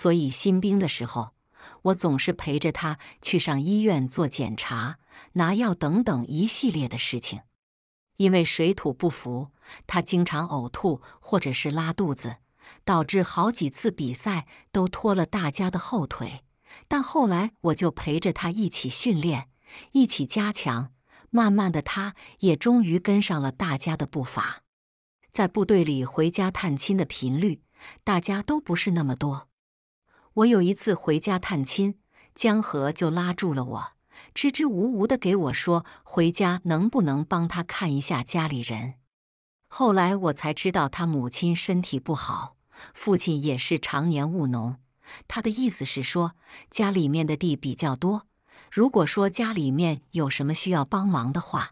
所以新兵的时候，我总是陪着他去上医院做检查、拿药等等一系列的事情。因为水土不服，他经常呕吐或者是拉肚子，导致好几次比赛都拖了大家的后腿。但后来我就陪着他一起训练，一起加强，慢慢的他也终于跟上了大家的步伐。在部队里回家探亲的频率，大家都不是那么多。我有一次回家探亲，江河就拉住了我，支支吾吾的给我说：“回家能不能帮他看一下家里人？”后来我才知道他母亲身体不好，父亲也是常年务农。他的意思是说，家里面的地比较多，如果说家里面有什么需要帮忙的话，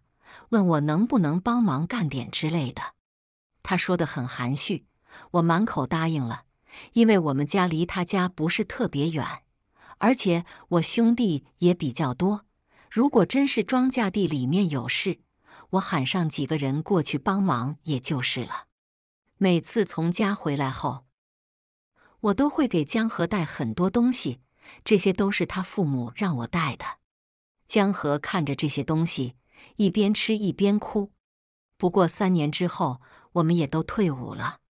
问我能不能帮忙干点之类的。他说的很含蓄，我满口答应了。因为我们家离他家不是特别远，而且我兄弟也比较多。如果真是庄稼地里面有事，我喊上几个人过去帮忙也就是了。每次从家回来后，我都会给江河带很多东西，这些都是他父母让我带的。江河看着这些东西，一边吃一边哭。不过三年之后，我们也都退伍了。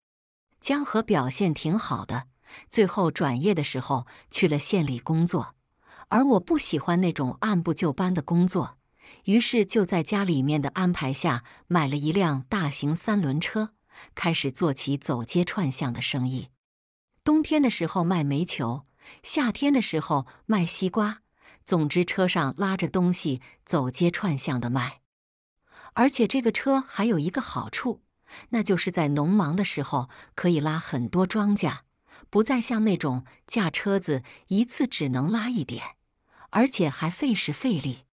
江河表现挺好的，最后转业的时候去了县里工作。而我不喜欢那种按部就班的工作，于是就在家里面的安排下买了一辆大型三轮车，开始做起走街串巷的生意。冬天的时候卖煤球，夏天的时候卖西瓜，总之车上拉着东西走街串巷的卖。而且这个车还有一个好处。那就是在农忙的时候可以拉很多庄稼，不再像那种驾车子一次只能拉一点，而且还费时费力。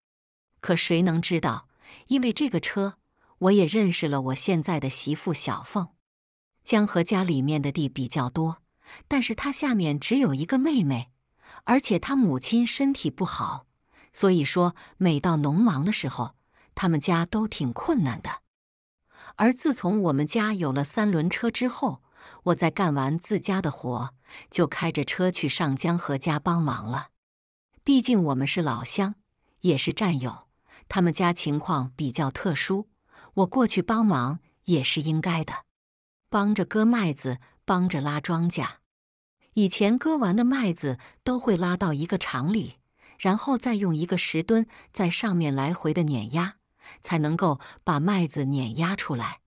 可谁能知道，因为这个车，我也认识了我现在的媳妇小凤。江河家里面的地比较多，但是他下面只有一个妹妹，而且他母亲身体不好，所以说每到农忙的时候，他们家都挺困难的。而自从我们家有了三轮车之后，我在干完自家的活，就开着车去上江河家帮忙了。毕竟我们是老乡，也是战友，他们家情况比较特殊，我过去帮忙也是应该的。帮着割麦子，帮着拉庄稼。以前割完的麦子都会拉到一个厂里，然后再用一个石墩在上面来回的碾压。才能够把麦子碾压出来。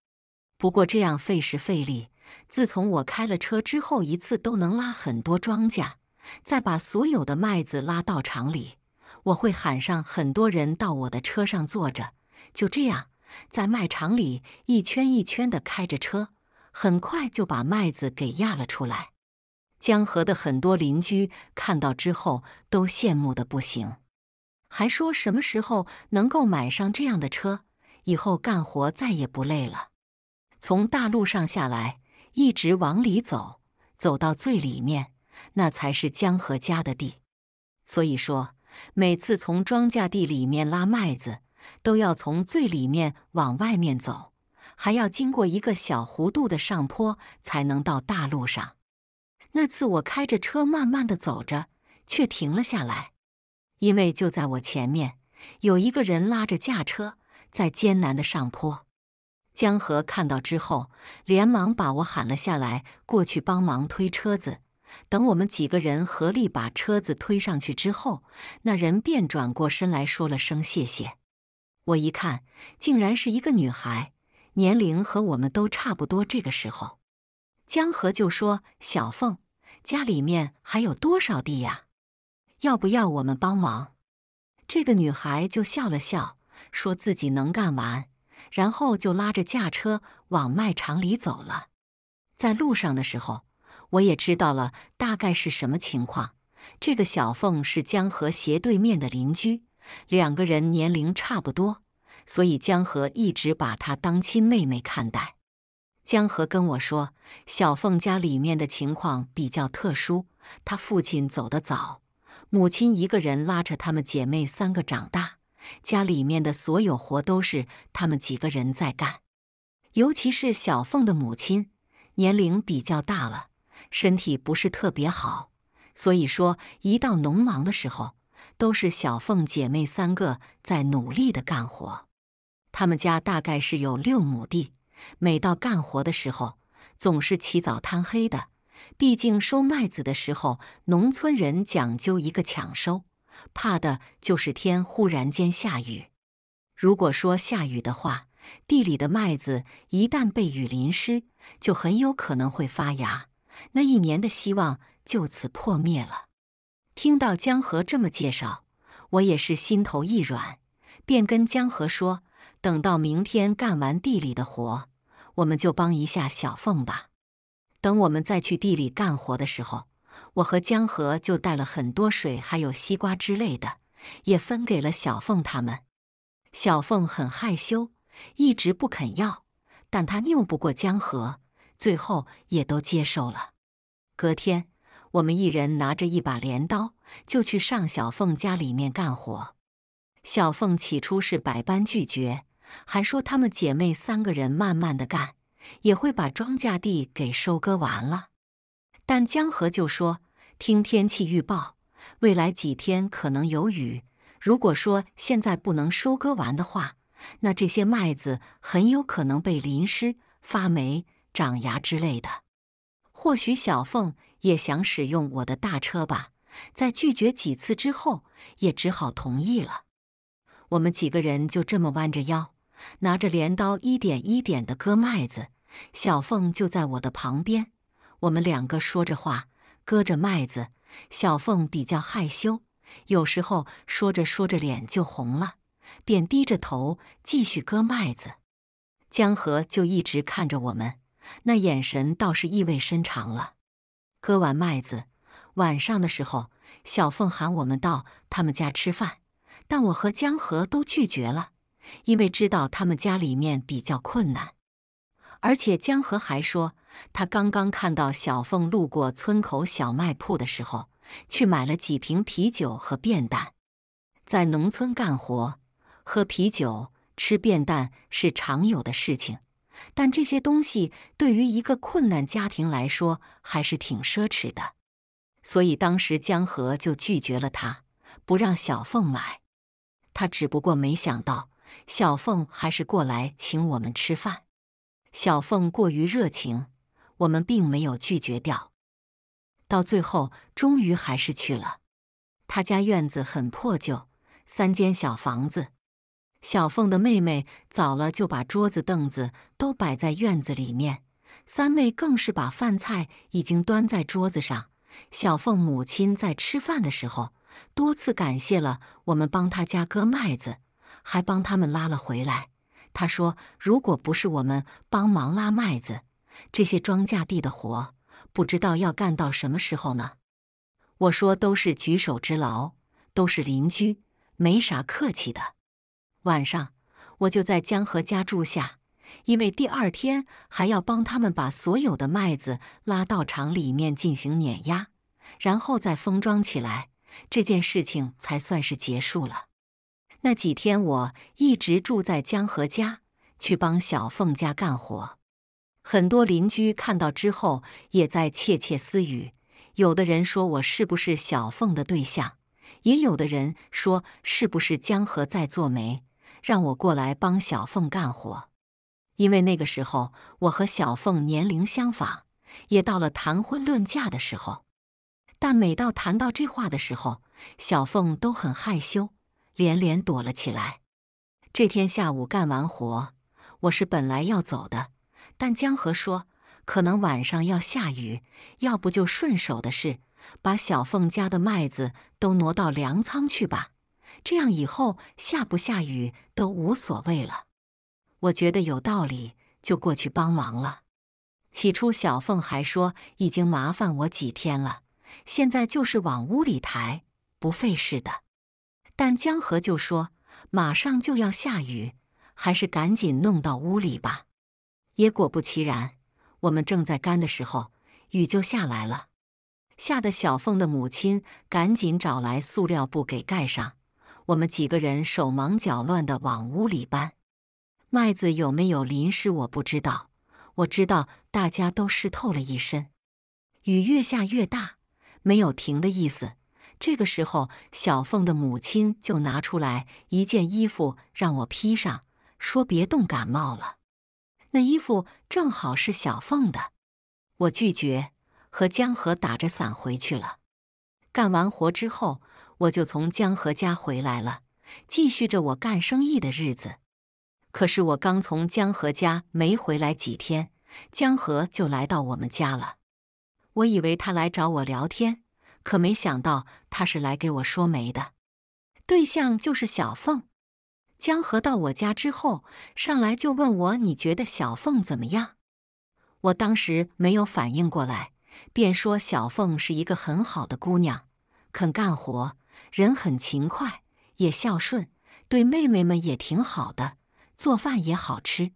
不过这样费时费力。自从我开了车之后，一次都能拉很多庄稼，再把所有的麦子拉到场里。我会喊上很多人到我的车上坐着，就这样在麦场里一圈一圈地开着车，很快就把麦子给压了出来。江河的很多邻居看到之后都羡慕的不行。还说什么时候能够买上这样的车，以后干活再也不累了。从大路上下来，一直往里走，走到最里面，那才是江河家的地。所以说，每次从庄稼地里面拉麦子，都要从最里面往外面走，还要经过一个小弧度的上坡才能到大路上。那次我开着车慢慢的走着，却停了下来。因为就在我前面，有一个人拉着驾车在艰难的上坡。江河看到之后，连忙把我喊了下来，过去帮忙推车子。等我们几个人合力把车子推上去之后，那人便转过身来说了声谢谢。我一看，竟然是一个女孩，年龄和我们都差不多。这个时候，江河就说：“小凤，家里面还有多少地呀？”要不要我们帮忙？这个女孩就笑了笑，说自己能干完，然后就拉着驾车往卖场里走了。在路上的时候，我也知道了大概是什么情况。这个小凤是江河斜对面的邻居，两个人年龄差不多，所以江河一直把她当亲妹妹看待。江河跟我说，小凤家里面的情况比较特殊，她父亲走得早。母亲一个人拉着她们姐妹三个长大，家里面的所有活都是她们几个人在干。尤其是小凤的母亲，年龄比较大了，身体不是特别好，所以说一到农忙的时候，都是小凤姐妹三个在努力的干活。他们家大概是有六亩地，每到干活的时候，总是起早贪黑的。毕竟收麦子的时候，农村人讲究一个抢收，怕的就是天忽然间下雨。如果说下雨的话，地里的麦子一旦被雨淋湿，就很有可能会发芽，那一年的希望就此破灭了。听到江河这么介绍，我也是心头一软，便跟江河说：“等到明天干完地里的活，我们就帮一下小凤吧。”等我们再去地里干活的时候，我和江河就带了很多水，还有西瓜之类的，也分给了小凤他们。小凤很害羞，一直不肯要，但她拗不过江河，最后也都接受了。隔天，我们一人拿着一把镰刀，就去上小凤家里面干活。小凤起初是百般拒绝，还说她们姐妹三个人慢慢的干。也会把庄稼地给收割完了，但江河就说：“听天气预报，未来几天可能有雨。如果说现在不能收割完的话，那这些麦子很有可能被淋湿、发霉、长芽之类的。”或许小凤也想使用我的大车吧，在拒绝几次之后，也只好同意了。我们几个人就这么弯着腰，拿着镰刀，一点一点地割麦子。小凤就在我的旁边，我们两个说着话，割着麦子。小凤比较害羞，有时候说着说着脸就红了，便低着头继续割麦子。江河就一直看着我们，那眼神倒是意味深长了。割完麦子，晚上的时候，小凤喊我们到他们家吃饭，但我和江河都拒绝了，因为知道他们家里面比较困难。而且江河还说，他刚刚看到小凤路过村口小卖铺的时候，去买了几瓶啤酒和便当。在农村干活，喝啤酒、吃便当是常有的事情，但这些东西对于一个困难家庭来说，还是挺奢侈的。所以当时江河就拒绝了他，不让小凤买。他只不过没想到，小凤还是过来请我们吃饭。小凤过于热情，我们并没有拒绝掉，到最后终于还是去了。他家院子很破旧，三间小房子。小凤的妹妹早了就把桌子凳子都摆在院子里面，三妹更是把饭菜已经端在桌子上。小凤母亲在吃饭的时候多次感谢了我们帮她家割麦子，还帮他们拉了回来。他说：“如果不是我们帮忙拉麦子，这些庄稼地的活不知道要干到什么时候呢？”我说：“都是举手之劳，都是邻居，没啥客气的。”晚上我就在江河家住下，因为第二天还要帮他们把所有的麦子拉到厂里面进行碾压，然后再封装起来，这件事情才算是结束了。那几天我一直住在江河家，去帮小凤家干活。很多邻居看到之后也在窃窃私语，有的人说我是不是小凤的对象，也有的人说是不是江河在做媒，让我过来帮小凤干活。因为那个时候我和小凤年龄相仿，也到了谈婚论嫁的时候。但每到谈到这话的时候，小凤都很害羞。连连躲了起来。这天下午干完活，我是本来要走的，但江河说可能晚上要下雨，要不就顺手的事，把小凤家的麦子都挪到粮仓去吧，这样以后下不下雨都无所谓了。我觉得有道理，就过去帮忙了。起初小凤还说已经麻烦我几天了，现在就是往屋里抬，不费事的。但江河就说：“马上就要下雨，还是赶紧弄到屋里吧。”也果不其然，我们正在干的时候，雨就下来了，吓得小凤的母亲赶紧找来塑料布给盖上。我们几个人手忙脚乱的往屋里搬麦子，有没有淋湿我不知道，我知道大家都湿透了一身。雨越下越大，没有停的意思。这个时候，小凤的母亲就拿出来一件衣服让我披上，说别冻感冒了。那衣服正好是小凤的，我拒绝，和江河打着伞回去了。干完活之后，我就从江河家回来了，继续着我干生意的日子。可是我刚从江河家没回来几天，江河就来到我们家了。我以为他来找我聊天。可没想到他是来给我说媒的，对象就是小凤。江河到我家之后，上来就问我：“你觉得小凤怎么样？”我当时没有反应过来，便说：“小凤是一个很好的姑娘，肯干活，人很勤快，也孝顺，对妹妹们也挺好的，做饭也好吃。”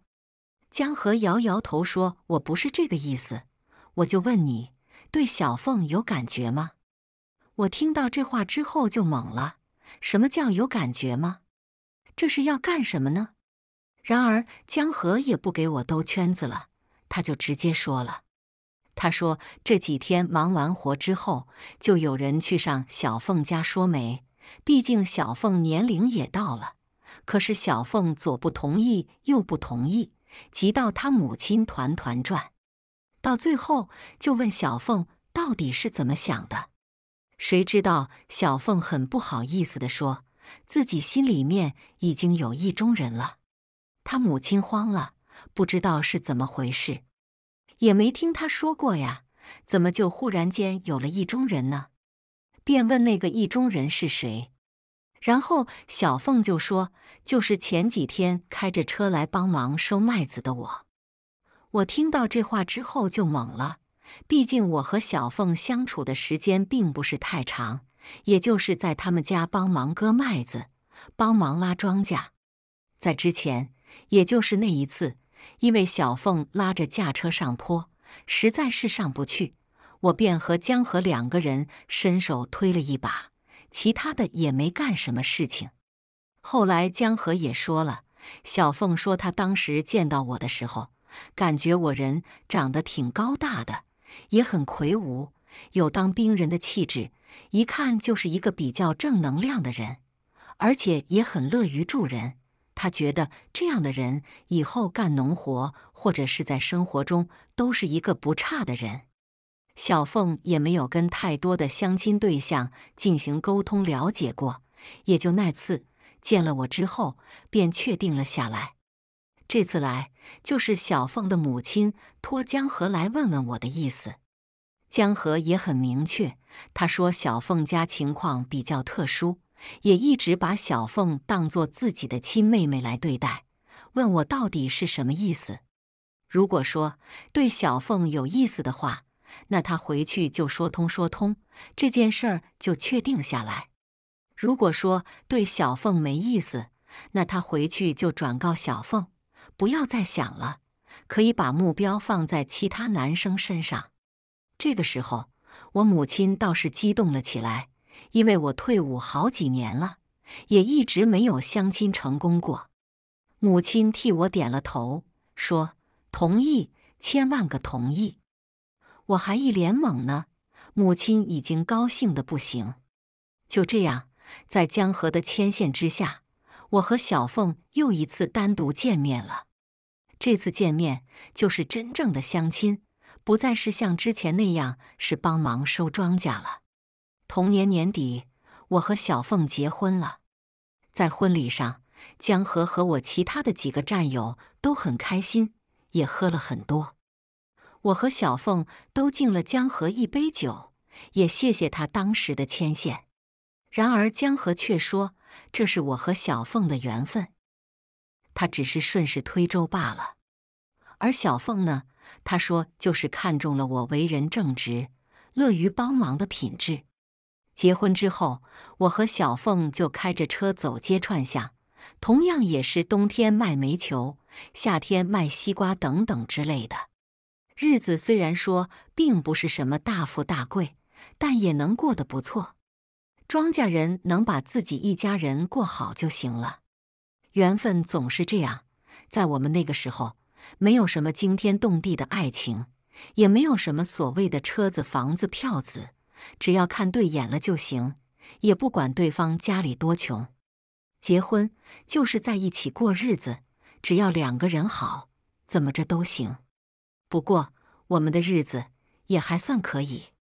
江河摇摇头说：“我不是这个意思，我就问你，对小凤有感觉吗？”我听到这话之后就懵了，什么叫有感觉吗？这是要干什么呢？然而江河也不给我兜圈子了，他就直接说了。他说这几天忙完活之后，就有人去上小凤家说媒，毕竟小凤年龄也到了。可是小凤左不同意右不同意，急到他母亲团团转，到最后就问小凤到底是怎么想的。谁知道小凤很不好意思的说，自己心里面已经有意中人了。他母亲慌了，不知道是怎么回事，也没听他说过呀，怎么就忽然间有了意中人呢？便问那个意中人是谁。然后小凤就说，就是前几天开着车来帮忙收麦子的我。我听到这话之后就懵了。毕竟我和小凤相处的时间并不是太长，也就是在他们家帮忙割麦子、帮忙拉庄稼。在之前，也就是那一次，因为小凤拉着架车上坡，实在是上不去，我便和江河两个人伸手推了一把，其他的也没干什么事情。后来江河也说了，小凤说她当时见到我的时候，感觉我人长得挺高大的。也很魁梧，有当兵人的气质，一看就是一个比较正能量的人，而且也很乐于助人。他觉得这样的人以后干农活或者是在生活中都是一个不差的人。小凤也没有跟太多的相亲对象进行沟通了解过，也就那次见了我之后便确定了下来。这次来。就是小凤的母亲托江河来问问我的意思，江河也很明确。他说小凤家情况比较特殊，也一直把小凤当做自己的亲妹妹来对待。问我到底是什么意思？如果说对小凤有意思的话，那他回去就说通说通，这件事儿就确定下来；如果说对小凤没意思，那他回去就转告小凤。不要再想了，可以把目标放在其他男生身上。这个时候，我母亲倒是激动了起来，因为我退伍好几年了，也一直没有相亲成功过。母亲替我点了头，说同意，千万个同意。我还一脸懵呢，母亲已经高兴的不行。就这样，在江河的牵线之下。我和小凤又一次单独见面了，这次见面就是真正的相亲，不再是像之前那样是帮忙收庄稼了。同年年底，我和小凤结婚了。在婚礼上，江河和我其他的几个战友都很开心，也喝了很多。我和小凤都敬了江河一杯酒，也谢谢他当时的牵线。然而，江河却说。这是我和小凤的缘分，他只是顺势推舟罢了。而小凤呢，他说就是看中了我为人正直、乐于帮忙的品质。结婚之后，我和小凤就开着车走街串巷，同样也是冬天卖煤球，夏天卖西瓜等等之类的。日子虽然说并不是什么大富大贵，但也能过得不错。庄稼人能把自己一家人过好就行了，缘分总是这样。在我们那个时候，没有什么惊天动地的爱情，也没有什么所谓的车子、房子、票子，只要看对眼了就行，也不管对方家里多穷。结婚就是在一起过日子，只要两个人好，怎么着都行。不过我们的日子也还算可以。